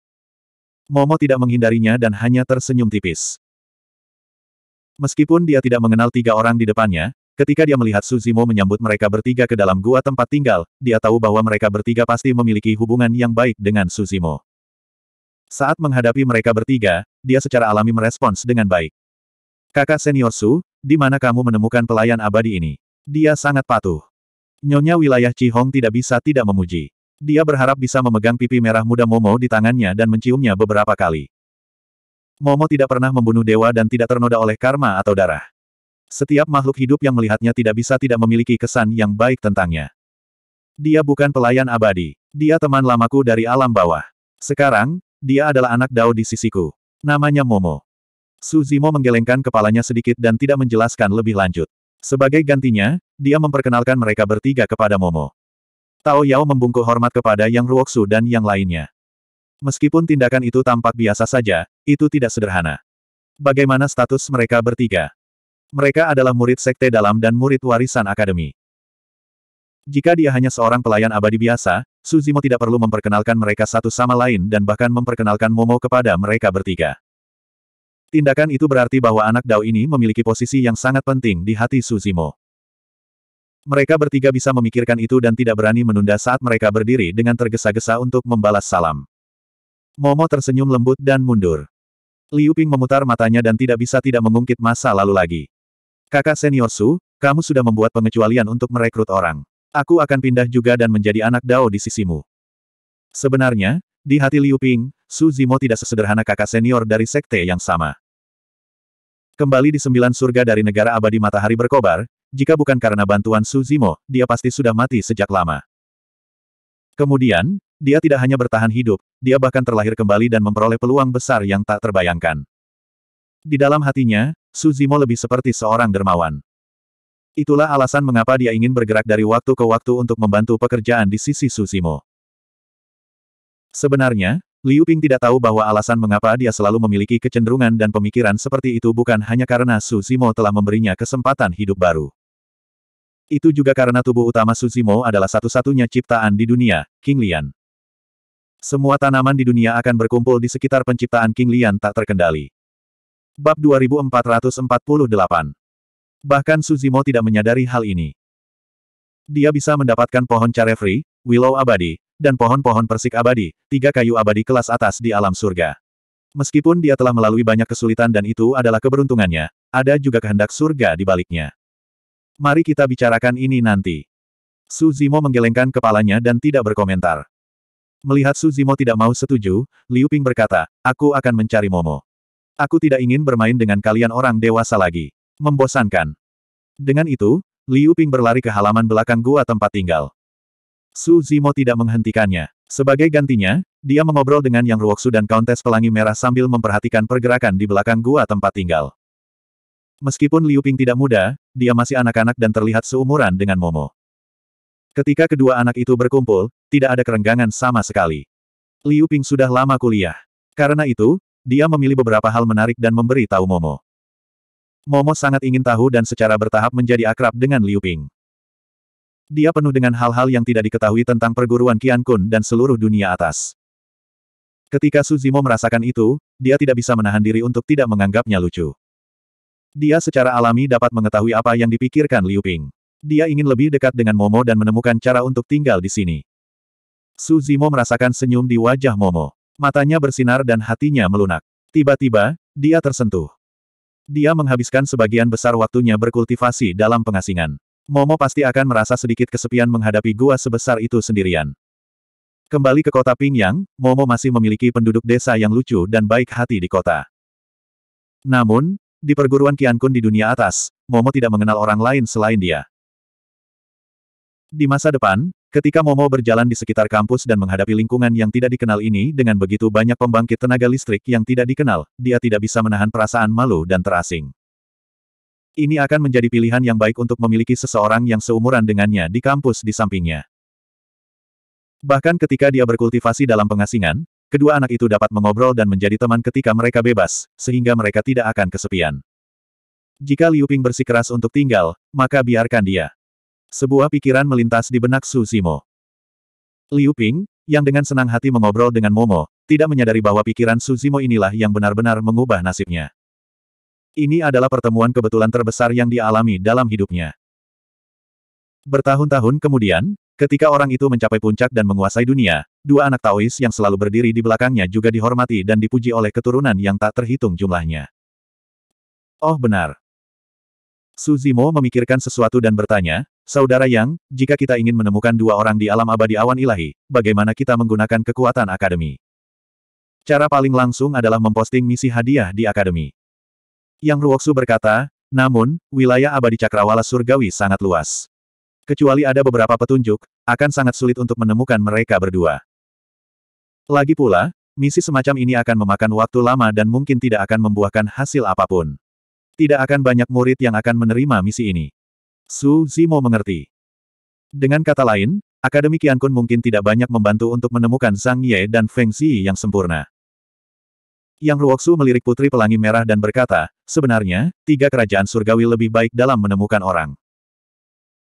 Momo tidak menghindarinya dan hanya tersenyum tipis. Meskipun dia tidak mengenal tiga orang di depannya, ketika dia melihat Suzimo menyambut mereka bertiga ke dalam gua tempat tinggal, dia tahu bahwa mereka bertiga pasti memiliki hubungan yang baik dengan Suzimo. Saat menghadapi mereka bertiga, dia secara alami merespons dengan baik. Kakak senior Su, di mana kamu menemukan pelayan abadi ini? Dia sangat patuh. Nyonya wilayah Cihong tidak bisa tidak memuji. Dia berharap bisa memegang pipi merah muda Momo di tangannya dan menciumnya beberapa kali. Momo tidak pernah membunuh dewa dan tidak ternoda oleh karma atau darah. Setiap makhluk hidup yang melihatnya tidak bisa tidak memiliki kesan yang baik tentangnya. Dia bukan pelayan abadi. Dia teman lamaku dari alam bawah. Sekarang, dia adalah anak Dao di sisiku. Namanya Momo. Suzimo menggelengkan kepalanya sedikit dan tidak menjelaskan lebih lanjut. Sebagai gantinya, dia memperkenalkan mereka bertiga kepada Momo. Tao Yao membungkuk hormat kepada Yang Ruoksu dan yang lainnya. Meskipun tindakan itu tampak biasa saja, itu tidak sederhana. Bagaimana status mereka bertiga? Mereka adalah murid sekte dalam dan murid warisan akademi. Jika dia hanya seorang pelayan abadi biasa, Suzimo tidak perlu memperkenalkan mereka satu sama lain dan bahkan memperkenalkan Momo kepada mereka bertiga. Tindakan itu berarti bahwa anak Dao ini memiliki posisi yang sangat penting di hati Suzimo. Mereka bertiga bisa memikirkan itu dan tidak berani menunda saat mereka berdiri dengan tergesa-gesa untuk membalas salam. Momo tersenyum lembut dan mundur. Liu Ping memutar matanya dan tidak bisa tidak mengungkit masa lalu lagi. Kakak senior Su, kamu sudah membuat pengecualian untuk merekrut orang. Aku akan pindah juga dan menjadi anak Dao di sisimu. Sebenarnya, di hati Liu Ping, Su Zimo tidak sesederhana kakak senior dari sekte yang sama. Kembali di sembilan surga dari negara abadi matahari berkobar, jika bukan karena bantuan Su Zimo, dia pasti sudah mati sejak lama. Kemudian, dia tidak hanya bertahan hidup, dia bahkan terlahir kembali dan memperoleh peluang besar yang tak terbayangkan. Di dalam hatinya, Su Zimo lebih seperti seorang dermawan. Itulah alasan mengapa dia ingin bergerak dari waktu ke waktu untuk membantu pekerjaan di sisi Susimo. Sebenarnya, Liu Ping tidak tahu bahwa alasan mengapa dia selalu memiliki kecenderungan dan pemikiran seperti itu bukan hanya karena Susimo telah memberinya kesempatan hidup baru. Itu juga karena tubuh utama Susimo adalah satu-satunya ciptaan di dunia, King Lian. Semua tanaman di dunia akan berkumpul di sekitar penciptaan King Lian tak terkendali. Bab 2448 Bahkan Suzimo tidak menyadari hal ini. Dia bisa mendapatkan pohon carefree, willow abadi, dan pohon-pohon persik abadi, tiga kayu abadi kelas atas di alam surga. Meskipun dia telah melalui banyak kesulitan dan itu adalah keberuntungannya, ada juga kehendak surga di baliknya. Mari kita bicarakan ini nanti. Suzimo menggelengkan kepalanya dan tidak berkomentar. Melihat Suzimo tidak mau setuju, Liu Ping berkata, aku akan mencari Momo. Aku tidak ingin bermain dengan kalian orang dewasa lagi. Membosankan. Dengan itu, Liu Ping berlari ke halaman belakang gua tempat tinggal. Su Zimo tidak menghentikannya. Sebagai gantinya, dia mengobrol dengan Yang Ruoksu dan Countess Pelangi Merah sambil memperhatikan pergerakan di belakang gua tempat tinggal. Meskipun Liu Ping tidak muda, dia masih anak-anak dan terlihat seumuran dengan Momo. Ketika kedua anak itu berkumpul, tidak ada kerenggangan sama sekali. Liu Ping sudah lama kuliah. Karena itu, dia memilih beberapa hal menarik dan memberi tahu Momo. Momo sangat ingin tahu dan secara bertahap menjadi akrab dengan Liu Ping. Dia penuh dengan hal-hal yang tidak diketahui tentang perguruan Qian Kun dan seluruh dunia atas. Ketika Suzimo merasakan itu, dia tidak bisa menahan diri untuk tidak menganggapnya lucu. Dia secara alami dapat mengetahui apa yang dipikirkan Liu Ping. Dia ingin lebih dekat dengan Momo dan menemukan cara untuk tinggal di sini. Suzimo merasakan senyum di wajah Momo. Matanya bersinar dan hatinya melunak. Tiba-tiba, dia tersentuh. Dia menghabiskan sebagian besar waktunya berkultivasi dalam pengasingan. Momo pasti akan merasa sedikit kesepian menghadapi gua sebesar itu sendirian. Kembali ke kota Pingyang, Momo masih memiliki penduduk desa yang lucu dan baik hati di kota. Namun, di perguruan Qiankun di dunia atas, Momo tidak mengenal orang lain selain dia. Di masa depan, Ketika Momo berjalan di sekitar kampus dan menghadapi lingkungan yang tidak dikenal ini dengan begitu banyak pembangkit tenaga listrik yang tidak dikenal, dia tidak bisa menahan perasaan malu dan terasing. Ini akan menjadi pilihan yang baik untuk memiliki seseorang yang seumuran dengannya di kampus di sampingnya. Bahkan ketika dia berkultivasi dalam pengasingan, kedua anak itu dapat mengobrol dan menjadi teman ketika mereka bebas, sehingga mereka tidak akan kesepian. Jika Liu Ping bersikeras untuk tinggal, maka biarkan dia. Sebuah pikiran melintas di benak Su Zimo. Liu Ping, yang dengan senang hati mengobrol dengan Momo, tidak menyadari bahwa pikiran Su Zimo inilah yang benar-benar mengubah nasibnya. Ini adalah pertemuan kebetulan terbesar yang dialami dalam hidupnya. Bertahun-tahun kemudian, ketika orang itu mencapai puncak dan menguasai dunia, dua anak Taois yang selalu berdiri di belakangnya juga dihormati dan dipuji oleh keturunan yang tak terhitung jumlahnya. Oh benar. Suzimo memikirkan sesuatu dan bertanya, Saudara Yang, jika kita ingin menemukan dua orang di alam abadi awan ilahi, bagaimana kita menggunakan kekuatan akademi? Cara paling langsung adalah memposting misi hadiah di akademi. Yang Ruoksu berkata, namun, wilayah abadi cakrawala surgawi sangat luas. Kecuali ada beberapa petunjuk, akan sangat sulit untuk menemukan mereka berdua. Lagi pula, misi semacam ini akan memakan waktu lama dan mungkin tidak akan membuahkan hasil apapun. Tidak akan banyak murid yang akan menerima misi ini. Su Zimo mengerti. Dengan kata lain, Akademi Kun mungkin tidak banyak membantu untuk menemukan Zhang Ye dan Feng Xi yang sempurna. Yang Ruoksu melirik Putri Pelangi Merah dan berkata, sebenarnya, tiga kerajaan surgawi lebih baik dalam menemukan orang.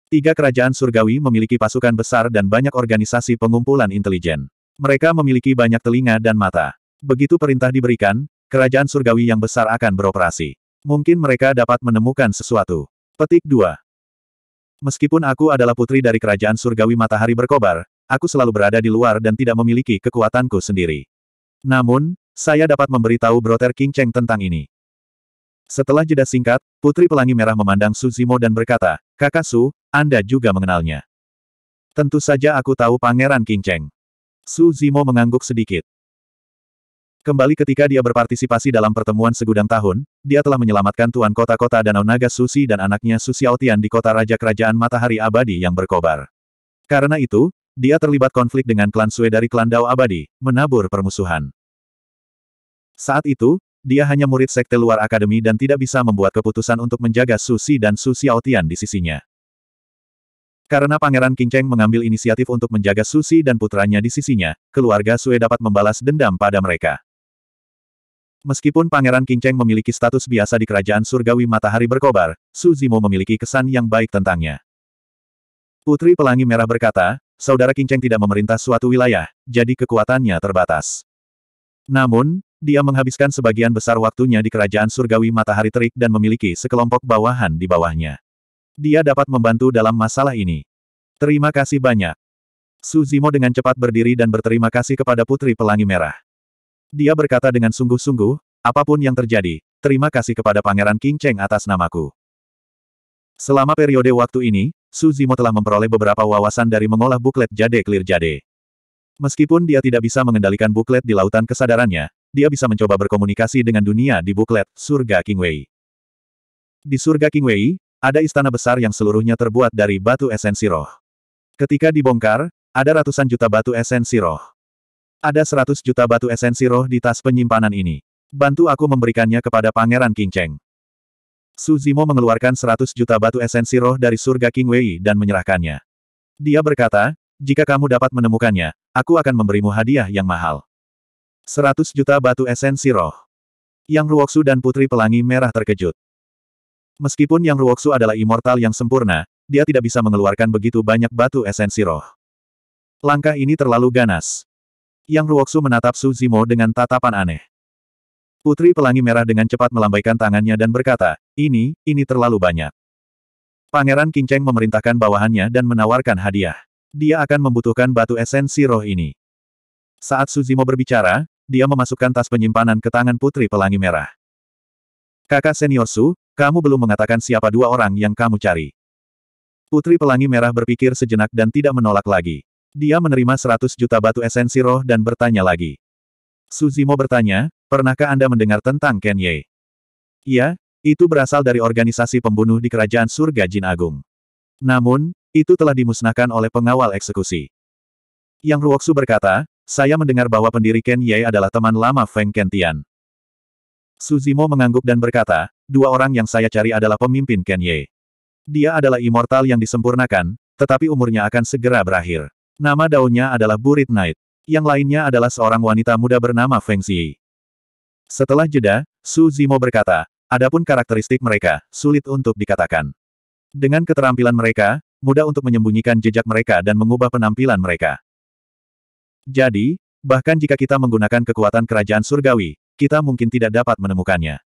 Tiga kerajaan surgawi memiliki pasukan besar dan banyak organisasi pengumpulan intelijen. Mereka memiliki banyak telinga dan mata. Begitu perintah diberikan, kerajaan surgawi yang besar akan beroperasi. Mungkin mereka dapat menemukan sesuatu. Petik 2. Meskipun aku adalah putri dari kerajaan surgawi matahari berkobar, aku selalu berada di luar dan tidak memiliki kekuatanku sendiri. Namun, saya dapat memberitahu Brother King Cheng tentang ini. Setelah jeda singkat, Putri Pelangi Merah memandang Su Zimo dan berkata, Kakak Su, Anda juga mengenalnya. Tentu saja aku tahu Pangeran King Cheng. Su Zimo mengangguk sedikit. Kembali ketika dia berpartisipasi dalam pertemuan segudang tahun, dia telah menyelamatkan Tuan Kota-Kota Danau Naga Susi dan anaknya Susi Autian di kota Raja Kerajaan Matahari Abadi yang berkobar. Karena itu, dia terlibat konflik dengan klan Sue dari klan Dao Abadi, menabur permusuhan. Saat itu, dia hanya murid sekte luar akademi dan tidak bisa membuat keputusan untuk menjaga Susi dan Susi Autian di sisinya. Karena Pangeran Kinceng mengambil inisiatif untuk menjaga Susi dan putranya di sisinya, keluarga Sue dapat membalas dendam pada mereka. Meskipun Pangeran Kinceng memiliki status biasa di Kerajaan Surgawi Matahari Berkobar, Su Zimo memiliki kesan yang baik tentangnya. Putri Pelangi Merah berkata, Saudara Kinceng tidak memerintah suatu wilayah, jadi kekuatannya terbatas. Namun, dia menghabiskan sebagian besar waktunya di Kerajaan Surgawi Matahari Terik dan memiliki sekelompok bawahan di bawahnya. Dia dapat membantu dalam masalah ini. Terima kasih banyak. Suzimo dengan cepat berdiri dan berterima kasih kepada Putri Pelangi Merah. Dia berkata dengan sungguh-sungguh, apapun yang terjadi, terima kasih kepada Pangeran King Cheng atas namaku. Selama periode waktu ini, Su Zimo telah memperoleh beberapa wawasan dari mengolah buklet Jade Clear Jade. Meskipun dia tidak bisa mengendalikan buklet di lautan kesadarannya, dia bisa mencoba berkomunikasi dengan dunia di buklet Surga King Wei. Di Surga King Wei, ada istana besar yang seluruhnya terbuat dari batu esensi roh. Ketika dibongkar, ada ratusan juta batu esensi roh. Ada 100 juta batu esensi roh di tas penyimpanan ini. Bantu aku memberikannya kepada Pangeran King Cheng. Suzimo mengeluarkan 100 juta batu esensi roh dari surga King Wei dan menyerahkannya. Dia berkata, jika kamu dapat menemukannya, aku akan memberimu hadiah yang mahal. 100 juta batu esensi roh. Yang Ruoksu dan Putri Pelangi Merah terkejut. Meskipun Yang Ruoksu adalah immortal yang sempurna, dia tidak bisa mengeluarkan begitu banyak batu esensi roh. Langkah ini terlalu ganas. Yang Ruoksu menatap Su Zimo dengan tatapan aneh. Putri Pelangi Merah dengan cepat melambaikan tangannya dan berkata, ini, ini terlalu banyak. Pangeran Kinceng memerintahkan bawahannya dan menawarkan hadiah. Dia akan membutuhkan batu esensi roh ini. Saat Suzimo berbicara, dia memasukkan tas penyimpanan ke tangan Putri Pelangi Merah. Kakak senior Su, kamu belum mengatakan siapa dua orang yang kamu cari. Putri Pelangi Merah berpikir sejenak dan tidak menolak lagi. Dia menerima 100 juta batu esensi roh dan bertanya lagi. Suzimo bertanya, pernahkah Anda mendengar tentang Ken Ye? Iya, itu berasal dari organisasi pembunuh di kerajaan surga Jin Agung. Namun, itu telah dimusnahkan oleh pengawal eksekusi. Yang Ruoksu berkata, saya mendengar bahwa pendiri Ken Ye adalah teman lama Feng Kentian. Suzimo mengangguk dan berkata, dua orang yang saya cari adalah pemimpin Ken Ye. Dia adalah immortal yang disempurnakan, tetapi umurnya akan segera berakhir. Nama daunnya adalah Burit Knight. Yang lainnya adalah seorang wanita muda bernama Feng Xi. Setelah jeda, Su Zimo berkata, adapun karakteristik mereka, sulit untuk dikatakan. Dengan keterampilan mereka, mudah untuk menyembunyikan jejak mereka dan mengubah penampilan mereka. Jadi, bahkan jika kita menggunakan kekuatan kerajaan surgawi, kita mungkin tidak dapat menemukannya.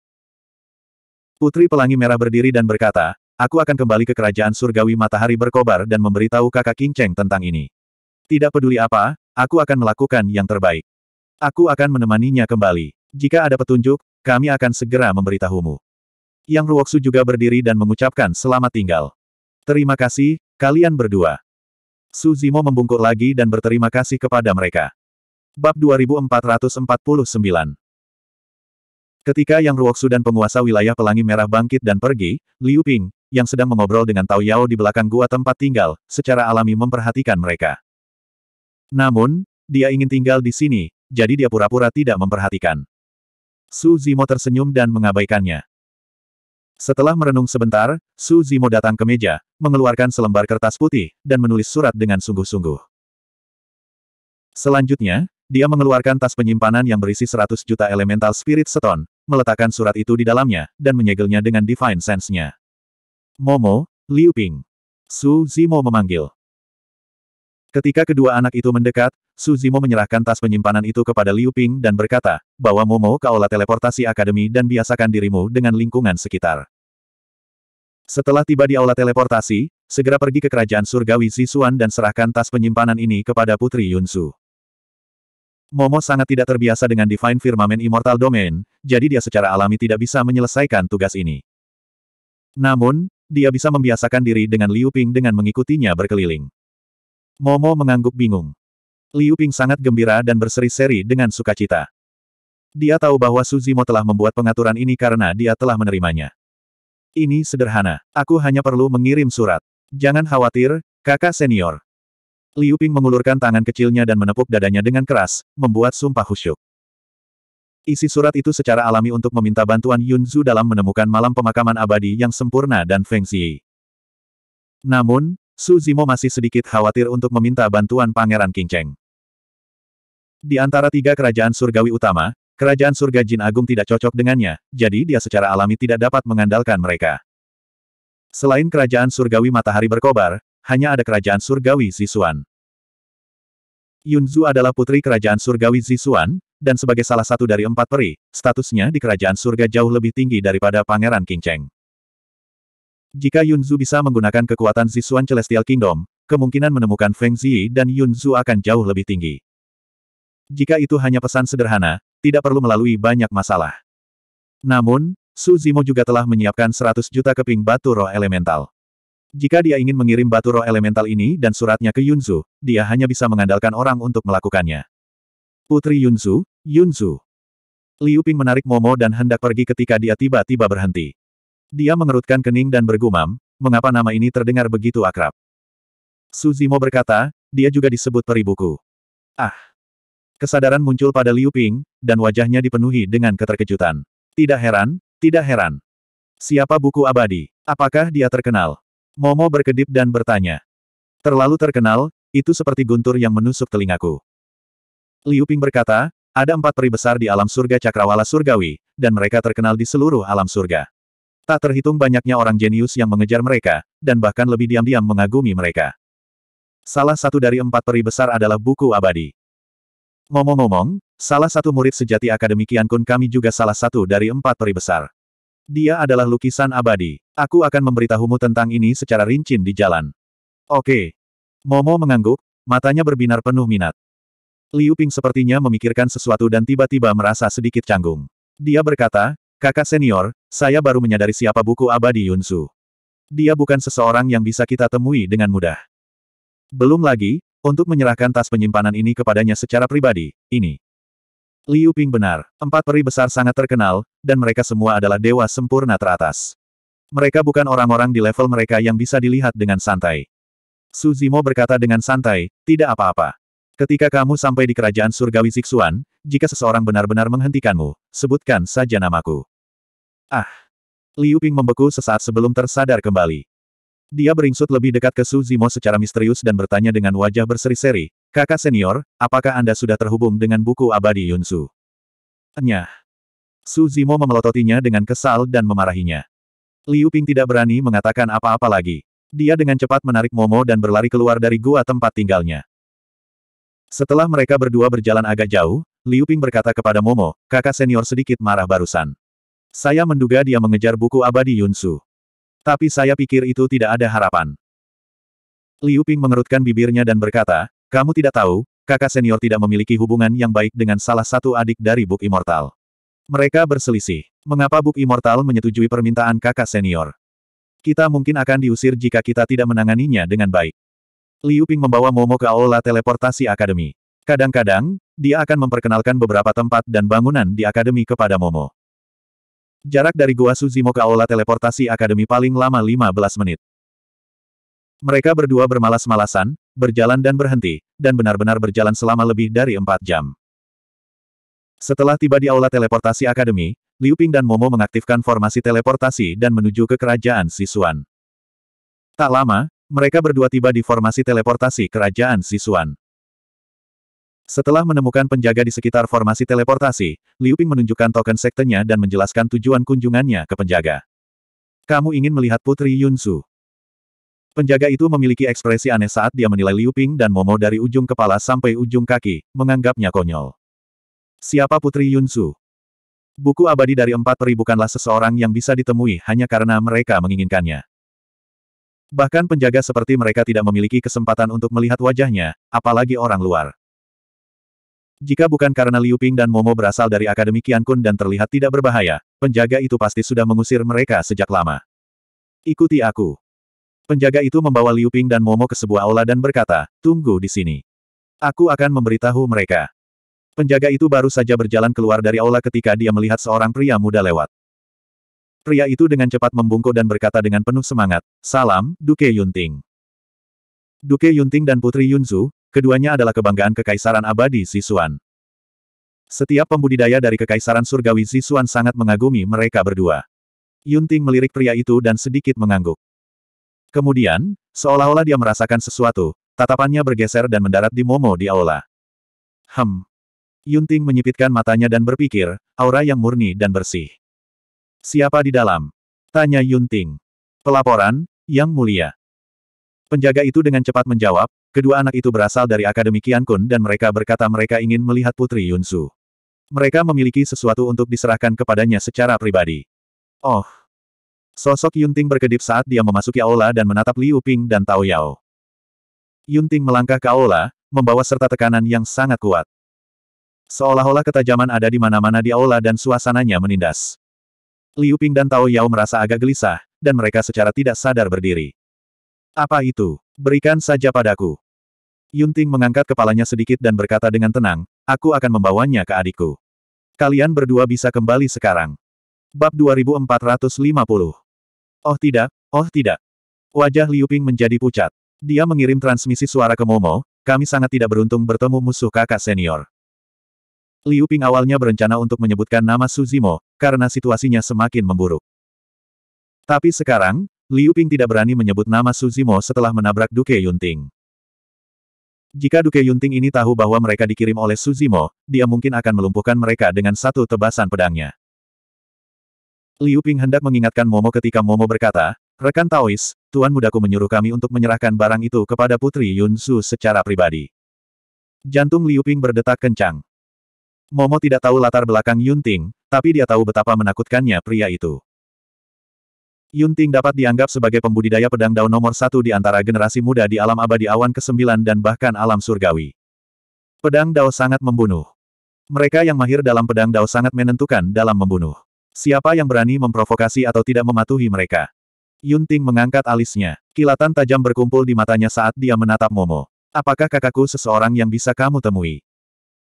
Putri Pelangi Merah berdiri dan berkata, aku akan kembali ke kerajaan surgawi matahari berkobar dan memberitahu kakak King Cheng tentang ini. Tidak peduli apa, aku akan melakukan yang terbaik. Aku akan menemaninya kembali. Jika ada petunjuk, kami akan segera memberitahumu. Yang Ruoksu juga berdiri dan mengucapkan selamat tinggal. Terima kasih, kalian berdua. Suzimo membungkuk lagi dan berterima kasih kepada mereka. Bab 2449 Ketika Yang Ruoksu dan penguasa wilayah Pelangi Merah bangkit dan pergi, Liu Ping, yang sedang mengobrol dengan Tao Yao di belakang gua tempat tinggal, secara alami memperhatikan mereka. Namun, dia ingin tinggal di sini, jadi dia pura-pura tidak memperhatikan. Su Zimo tersenyum dan mengabaikannya. Setelah merenung sebentar, Su Zimo datang ke meja, mengeluarkan selembar kertas putih, dan menulis surat dengan sungguh-sungguh. Selanjutnya, dia mengeluarkan tas penyimpanan yang berisi 100 juta elemental spirit stone, meletakkan surat itu di dalamnya, dan menyegelnya dengan divine sense-nya. Momo, Liu Ping. Su Zimo memanggil. Ketika kedua anak itu mendekat, Suzimo menyerahkan tas penyimpanan itu kepada Liu Ping dan berkata, bahwa Momo kaulah teleportasi akademi dan biasakan dirimu dengan lingkungan sekitar. Setelah tiba di aula teleportasi, segera pergi ke kerajaan surgawi Zisuan dan serahkan tas penyimpanan ini kepada Putri Yunsu. Momo sangat tidak terbiasa dengan Divine Firmament Immortal Domain, jadi dia secara alami tidak bisa menyelesaikan tugas ini. Namun, dia bisa membiasakan diri dengan Liu Ping dengan mengikutinya berkeliling. Momo mengangguk bingung. Liu Ping sangat gembira dan berseri-seri dengan sukacita. Dia tahu bahwa Suzimo telah membuat pengaturan ini karena dia telah menerimanya. Ini sederhana. Aku hanya perlu mengirim surat. Jangan khawatir, kakak senior. Liu Ping mengulurkan tangan kecilnya dan menepuk dadanya dengan keras, membuat sumpah khusyuk. Isi surat itu secara alami untuk meminta bantuan Yun Zhu dalam menemukan malam pemakaman abadi yang sempurna dan Feng Xie. Namun, Su Zimo masih sedikit khawatir untuk meminta bantuan Pangeran Kinceng. Di antara tiga kerajaan surgawi utama, kerajaan surga Jin Agung tidak cocok dengannya, jadi dia secara alami tidak dapat mengandalkan mereka. Selain kerajaan surgawi matahari berkobar, hanya ada kerajaan surgawi Zisuan. Yunzu adalah putri kerajaan surgawi Zisuan, dan sebagai salah satu dari empat peri, statusnya di kerajaan surga jauh lebih tinggi daripada Pangeran Kinceng. Jika Yunzu bisa menggunakan kekuatan Zisuan Celestial Kingdom, kemungkinan menemukan Feng Ziyi dan Yunzu akan jauh lebih tinggi. Jika itu hanya pesan sederhana, tidak perlu melalui banyak masalah. Namun, Su Zimo juga telah menyiapkan 100 juta keping batu roh elemental. Jika dia ingin mengirim batu roh elemental ini dan suratnya ke Yunzu, dia hanya bisa mengandalkan orang untuk melakukannya. Putri Yunzu, Yunzu. Liu Ping menarik Momo dan hendak pergi ketika dia tiba-tiba berhenti. Dia mengerutkan kening dan bergumam, mengapa nama ini terdengar begitu akrab. Suzimo berkata, dia juga disebut peribuku. Ah! Kesadaran muncul pada Liu Ping, dan wajahnya dipenuhi dengan keterkejutan. Tidak heran, tidak heran. Siapa buku abadi? Apakah dia terkenal? Momo berkedip dan bertanya. Terlalu terkenal, itu seperti guntur yang menusuk telingaku. Liu Ping berkata, ada empat peri besar di alam surga cakrawala surgawi, dan mereka terkenal di seluruh alam surga. Tak terhitung banyaknya orang jenius yang mengejar mereka, dan bahkan lebih diam-diam mengagumi mereka. Salah satu dari empat peri besar adalah buku abadi. Ngomong-ngomong, salah satu murid sejati Akademi Kiankun kami juga salah satu dari empat peri besar. Dia adalah lukisan abadi. Aku akan memberitahumu tentang ini secara rinci di jalan. Oke. Momo mengangguk, matanya berbinar penuh minat. Liu Ping sepertinya memikirkan sesuatu dan tiba-tiba merasa sedikit canggung. Dia berkata, Kakak senior, saya baru menyadari siapa buku abadi Yunsu. Dia bukan seseorang yang bisa kita temui dengan mudah. Belum lagi, untuk menyerahkan tas penyimpanan ini kepadanya secara pribadi, ini. Liu Ping benar, empat peri besar sangat terkenal, dan mereka semua adalah dewa sempurna teratas. Mereka bukan orang-orang di level mereka yang bisa dilihat dengan santai. Suzimo berkata dengan santai, tidak apa-apa. Ketika kamu sampai di kerajaan surgawi Zixuan, jika seseorang benar-benar menghentikanmu, sebutkan saja namaku. Ah! Liu Ping membeku sesaat sebelum tersadar kembali. Dia beringsut lebih dekat ke Su Zimo secara misterius dan bertanya dengan wajah berseri-seri, Kakak senior, apakah Anda sudah terhubung dengan buku abadi Yun Su? Nyah! Su Zimo memelototinya dengan kesal dan memarahinya. Liu Ping tidak berani mengatakan apa-apa lagi. Dia dengan cepat menarik Momo dan berlari keluar dari gua tempat tinggalnya. Setelah mereka berdua berjalan agak jauh, Liu Ping berkata kepada Momo, kakak senior sedikit marah barusan. Saya menduga dia mengejar buku abadi Yun Su. Tapi saya pikir itu tidak ada harapan. Liu Ping mengerutkan bibirnya dan berkata, kamu tidak tahu, kakak senior tidak memiliki hubungan yang baik dengan salah satu adik dari Buk Immortal. Mereka berselisih. Mengapa Buk Immortal menyetujui permintaan kakak senior? Kita mungkin akan diusir jika kita tidak menanganinya dengan baik. Liu Ping membawa Momo ke aula teleportasi akademi. Kadang-kadang, dia akan memperkenalkan beberapa tempat dan bangunan di akademi kepada Momo. Jarak dari Gua Suzimo ke aula teleportasi akademi paling lama 15 menit. Mereka berdua bermalas-malasan, berjalan dan berhenti, dan benar-benar berjalan selama lebih dari empat jam. Setelah tiba di aula teleportasi akademi, Liu Ping dan Momo mengaktifkan formasi teleportasi dan menuju ke kerajaan Sisuan. Tak lama, mereka berdua tiba di formasi teleportasi kerajaan Sisuan. Setelah menemukan penjaga di sekitar formasi teleportasi, Liu Ping menunjukkan token sektenya dan menjelaskan tujuan kunjungannya ke penjaga. Kamu ingin melihat Putri Yunsu. Penjaga itu memiliki ekspresi aneh saat dia menilai Liu Ping dan Momo dari ujung kepala sampai ujung kaki, menganggapnya konyol. Siapa Putri Yunsu? Buku abadi dari empat peri bukanlah seseorang yang bisa ditemui hanya karena mereka menginginkannya. Bahkan penjaga seperti mereka tidak memiliki kesempatan untuk melihat wajahnya, apalagi orang luar. Jika bukan karena Liu Ping dan Momo berasal dari Akademi Kian Kun dan terlihat tidak berbahaya, penjaga itu pasti sudah mengusir mereka sejak lama. Ikuti aku. Penjaga itu membawa Liu Ping dan Momo ke sebuah aula dan berkata, tunggu di sini. Aku akan memberitahu mereka. Penjaga itu baru saja berjalan keluar dari aula ketika dia melihat seorang pria muda lewat. Pria itu dengan cepat membungkuk dan berkata dengan penuh semangat, Salam, Duke Yunting. Duke Yunting dan Putri Yunzu, keduanya adalah kebanggaan Kekaisaran Abadi Sisuan. Setiap pembudidaya dari Kekaisaran Surgawi Sisuan sangat mengagumi mereka berdua. Yunting melirik pria itu dan sedikit mengangguk. Kemudian, seolah-olah dia merasakan sesuatu, tatapannya bergeser dan mendarat di Momo di aula. Hem. Yunting menyipitkan matanya dan berpikir, aura yang murni dan bersih. Siapa di dalam? Tanya Yunting. Pelaporan, Yang Mulia. Penjaga itu dengan cepat menjawab, kedua anak itu berasal dari Akademi Kian Kun dan mereka berkata mereka ingin melihat Putri Yunsu. Mereka memiliki sesuatu untuk diserahkan kepadanya secara pribadi. Oh. Sosok Yunting berkedip saat dia memasuki aula dan menatap Liu Ping dan Tao Yao. Yunting melangkah ke aula, membawa serta tekanan yang sangat kuat. Seolah-olah ketajaman ada di mana-mana di aula dan suasananya menindas. Liu Ping dan Tao Yao merasa agak gelisah, dan mereka secara tidak sadar berdiri. Apa itu? Berikan saja padaku. Yunting mengangkat kepalanya sedikit dan berkata dengan tenang, aku akan membawanya ke adikku. Kalian berdua bisa kembali sekarang. Bab 2450 Oh tidak, oh tidak. Wajah Liu Ping menjadi pucat. Dia mengirim transmisi suara ke Momo, kami sangat tidak beruntung bertemu musuh kakak senior. Liu Ping awalnya berencana untuk menyebutkan nama Suzimo, karena situasinya semakin memburuk. Tapi sekarang, Liu Ping tidak berani menyebut nama Suzimo setelah menabrak Duke Yunting. Jika Duke Yunting ini tahu bahwa mereka dikirim oleh Suzimo, dia mungkin akan melumpuhkan mereka dengan satu tebasan pedangnya. Liu Ping hendak mengingatkan Momo ketika Momo berkata, Rekan Taois, Tuan Mudaku menyuruh kami untuk menyerahkan barang itu kepada Putri Yun Su secara pribadi. Jantung Liu Ping berdetak kencang. Momo tidak tahu latar belakang Yunting, tapi dia tahu betapa menakutkannya pria itu. Yunting dapat dianggap sebagai pembudidaya pedang daun nomor satu di antara generasi muda di alam abadi awan ke-9 dan bahkan alam surgawi. Pedang dao sangat membunuh. Mereka yang mahir dalam pedang dao sangat menentukan dalam membunuh. Siapa yang berani memprovokasi atau tidak mematuhi mereka? Yunting mengangkat alisnya. Kilatan tajam berkumpul di matanya saat dia menatap Momo. Apakah kakakku seseorang yang bisa kamu temui?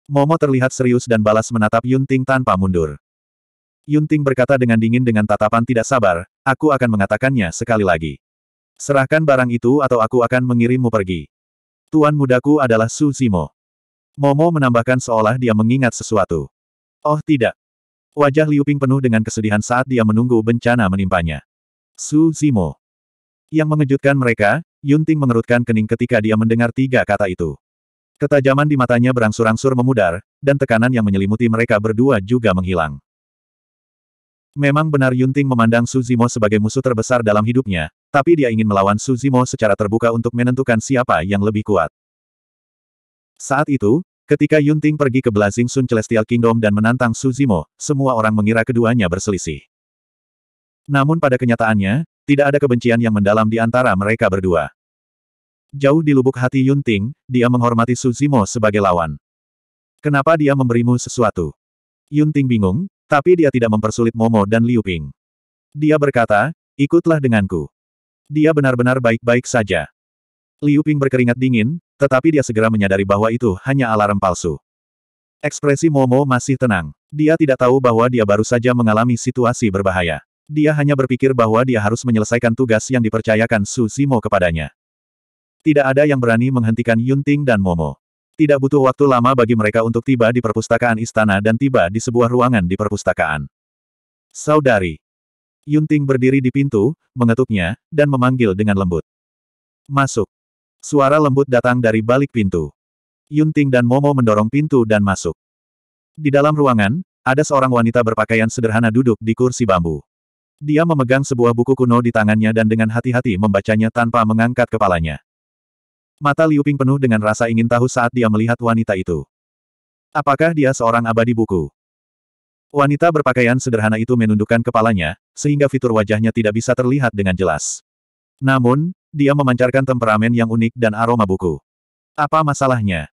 Momo terlihat serius dan balas menatap Yunting tanpa mundur. Yunting berkata dengan dingin dengan tatapan tidak sabar, aku akan mengatakannya sekali lagi. Serahkan barang itu atau aku akan mengirimmu pergi. Tuan mudaku adalah Su Zimo. Momo menambahkan seolah dia mengingat sesuatu. Oh tidak. Wajah Liu Ping penuh dengan kesedihan saat dia menunggu bencana menimpanya. Su Zimo. Yang mengejutkan mereka, Yunting mengerutkan kening ketika dia mendengar tiga kata itu. Ketajaman di matanya berangsur-angsur memudar, dan tekanan yang menyelimuti mereka berdua juga menghilang. Memang benar Yunting memandang Suzimo sebagai musuh terbesar dalam hidupnya, tapi dia ingin melawan Suzimo secara terbuka untuk menentukan siapa yang lebih kuat. Saat itu, ketika Yunting pergi ke Blazing Sun Celestial Kingdom dan menantang Suzimo, semua orang mengira keduanya berselisih. Namun pada kenyataannya, tidak ada kebencian yang mendalam di antara mereka berdua. Jauh di lubuk hati Yunting, dia menghormati Suzimo sebagai lawan. Kenapa dia memberimu sesuatu? Yunting bingung, tapi dia tidak mempersulit Momo dan Liu Ping. Dia berkata, ikutlah denganku. Dia benar-benar baik-baik saja. Liu Ping berkeringat dingin, tetapi dia segera menyadari bahwa itu hanya alarm palsu. Ekspresi Momo masih tenang. Dia tidak tahu bahwa dia baru saja mengalami situasi berbahaya. Dia hanya berpikir bahwa dia harus menyelesaikan tugas yang dipercayakan Su Zimo kepadanya. Tidak ada yang berani menghentikan Yunting dan Momo. Tidak butuh waktu lama bagi mereka untuk tiba di perpustakaan istana dan tiba di sebuah ruangan di perpustakaan. Saudari. Yunting berdiri di pintu, mengetuknya, dan memanggil dengan lembut. Masuk. Suara lembut datang dari balik pintu. Yunting dan Momo mendorong pintu dan masuk. Di dalam ruangan, ada seorang wanita berpakaian sederhana duduk di kursi bambu. Dia memegang sebuah buku kuno di tangannya dan dengan hati-hati membacanya tanpa mengangkat kepalanya. Mata Liu Ping penuh dengan rasa ingin tahu saat dia melihat wanita itu. Apakah dia seorang abadi buku? Wanita berpakaian sederhana itu menundukkan kepalanya, sehingga fitur wajahnya tidak bisa terlihat dengan jelas. Namun, dia memancarkan temperamen yang unik dan aroma buku. Apa masalahnya?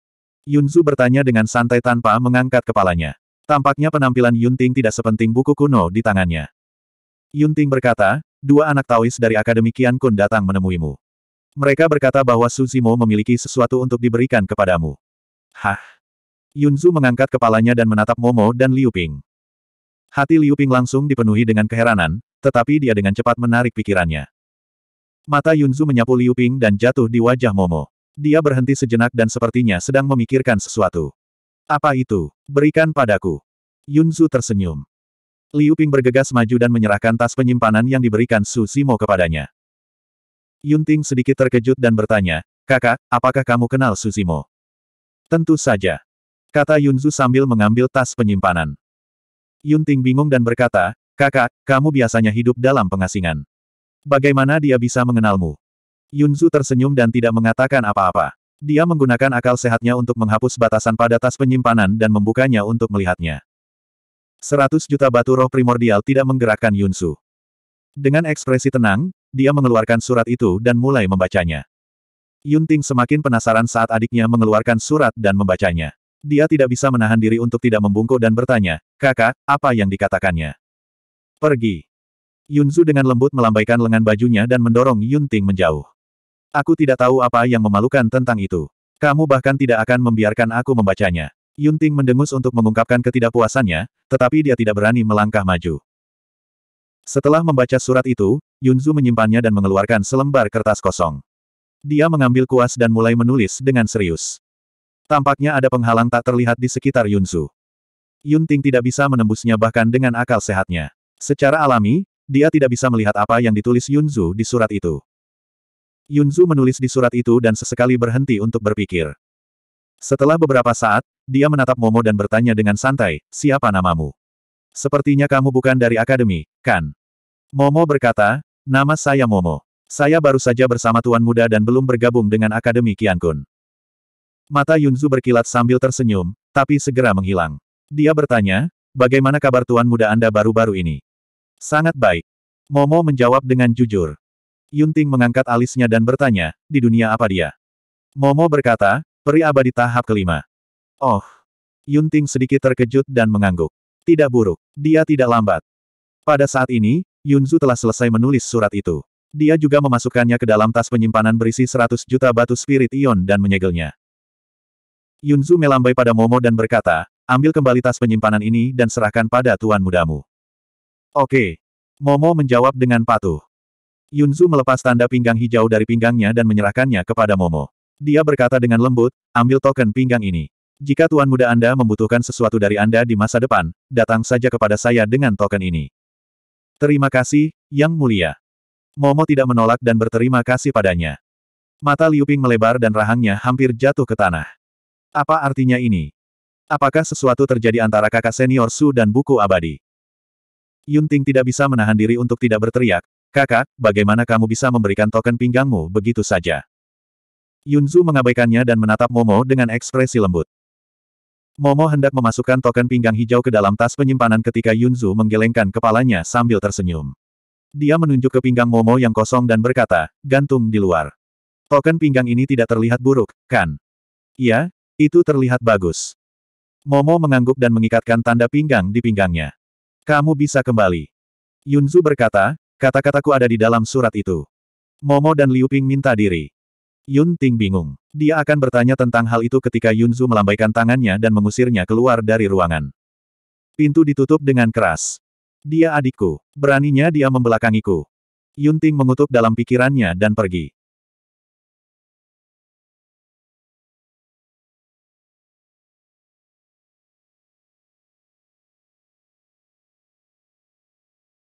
Yun Yunzu bertanya dengan santai tanpa mengangkat kepalanya. Tampaknya penampilan Yunting tidak sepenting buku kuno di tangannya. Yunting berkata, dua anak Taois dari Akademi Kian Kun datang menemuimu. Mereka berkata bahwa Suzimo memiliki sesuatu untuk diberikan kepadamu. Hah? Yunzu mengangkat kepalanya dan menatap Momo dan Liu Ping. Hati Liu Ping langsung dipenuhi dengan keheranan, tetapi dia dengan cepat menarik pikirannya. Mata Yunzu menyapu Liu Ping dan jatuh di wajah Momo. Dia berhenti sejenak dan sepertinya sedang memikirkan sesuatu. Apa itu? Berikan padaku. Yunzu tersenyum. Liu Ping bergegas maju dan menyerahkan tas penyimpanan yang diberikan Su kepadanya. Yunting sedikit terkejut dan bertanya, kakak, apakah kamu kenal Suzimo? Tentu saja. Kata Yunzu sambil mengambil tas penyimpanan. Yunting bingung dan berkata, kakak, kamu biasanya hidup dalam pengasingan. Bagaimana dia bisa mengenalmu? Yunzu tersenyum dan tidak mengatakan apa-apa. Dia menggunakan akal sehatnya untuk menghapus batasan pada tas penyimpanan dan membukanya untuk melihatnya. Seratus juta batu roh primordial tidak menggerakkan Yunsu. Dengan ekspresi tenang, dia mengeluarkan surat itu dan mulai membacanya. Yun Ting semakin penasaran saat adiknya mengeluarkan surat dan membacanya. Dia tidak bisa menahan diri untuk tidak membungkuk dan bertanya, kakak, apa yang dikatakannya? Pergi. Yun Yunzu dengan lembut melambaikan lengan bajunya dan mendorong Yun Ting menjauh. Aku tidak tahu apa yang memalukan tentang itu. Kamu bahkan tidak akan membiarkan aku membacanya. Yun Ting mendengus untuk mengungkapkan ketidakpuasannya, tetapi dia tidak berani melangkah maju. Setelah membaca surat itu, Yunzu menyimpannya dan mengeluarkan selembar kertas kosong. Dia mengambil kuas dan mulai menulis dengan serius. Tampaknya ada penghalang tak terlihat di sekitar Yunzu. Yun Ting tidak bisa menembusnya bahkan dengan akal sehatnya. Secara alami, dia tidak bisa melihat apa yang ditulis Yunzu di surat itu. Yunzu menulis di surat itu dan sesekali berhenti untuk berpikir. Setelah beberapa saat, dia menatap Momo dan bertanya dengan santai, siapa namamu? Sepertinya kamu bukan dari akademi, kan? Momo berkata, nama saya Momo. Saya baru saja bersama Tuan Muda dan belum bergabung dengan Akademi Kun. Mata Yunzu berkilat sambil tersenyum, tapi segera menghilang. Dia bertanya, bagaimana kabar Tuan Muda Anda baru-baru ini? Sangat baik. Momo menjawab dengan jujur. Yunting mengangkat alisnya dan bertanya, di dunia apa dia? Momo berkata, peri abadi tahap kelima. Oh. Yunting sedikit terkejut dan mengangguk. Tidak buruk. Dia tidak lambat. Pada saat ini, Yunzu telah selesai menulis surat itu. Dia juga memasukkannya ke dalam tas penyimpanan berisi 100 juta batu spirit ion dan menyegelnya. Yunzu melambai pada Momo dan berkata, ambil kembali tas penyimpanan ini dan serahkan pada tuan mudamu. Oke. Momo menjawab dengan patuh. Yunzu melepas tanda pinggang hijau dari pinggangnya dan menyerahkannya kepada Momo. Dia berkata dengan lembut, ambil token pinggang ini. Jika tuan muda Anda membutuhkan sesuatu dari Anda di masa depan, datang saja kepada saya dengan token ini. Terima kasih, Yang Mulia. Momo tidak menolak dan berterima kasih padanya. Mata Liuping melebar dan rahangnya hampir jatuh ke tanah. Apa artinya ini? Apakah sesuatu terjadi antara kakak senior Su dan buku abadi? Yunting tidak bisa menahan diri untuk tidak berteriak, Kakak, bagaimana kamu bisa memberikan token pinggangmu begitu saja? Yunzu mengabaikannya dan menatap Momo dengan ekspresi lembut. Momo hendak memasukkan token pinggang hijau ke dalam tas penyimpanan ketika Yunzu menggelengkan kepalanya sambil tersenyum. Dia menunjuk ke pinggang Momo yang kosong dan berkata, gantung di luar. Token pinggang ini tidak terlihat buruk, kan? Iya, itu terlihat bagus. Momo mengangguk dan mengikatkan tanda pinggang di pinggangnya. Kamu bisa kembali. Yunzu berkata, kata-kataku ada di dalam surat itu. Momo dan Liu Ping minta diri. Yun Ting bingung. Dia akan bertanya tentang hal itu ketika Yun Yunzu melambaikan tangannya dan mengusirnya keluar dari ruangan. Pintu ditutup dengan keras. Dia adikku. Beraninya dia membelakangiku. Yun Ting mengutuk dalam pikirannya dan pergi.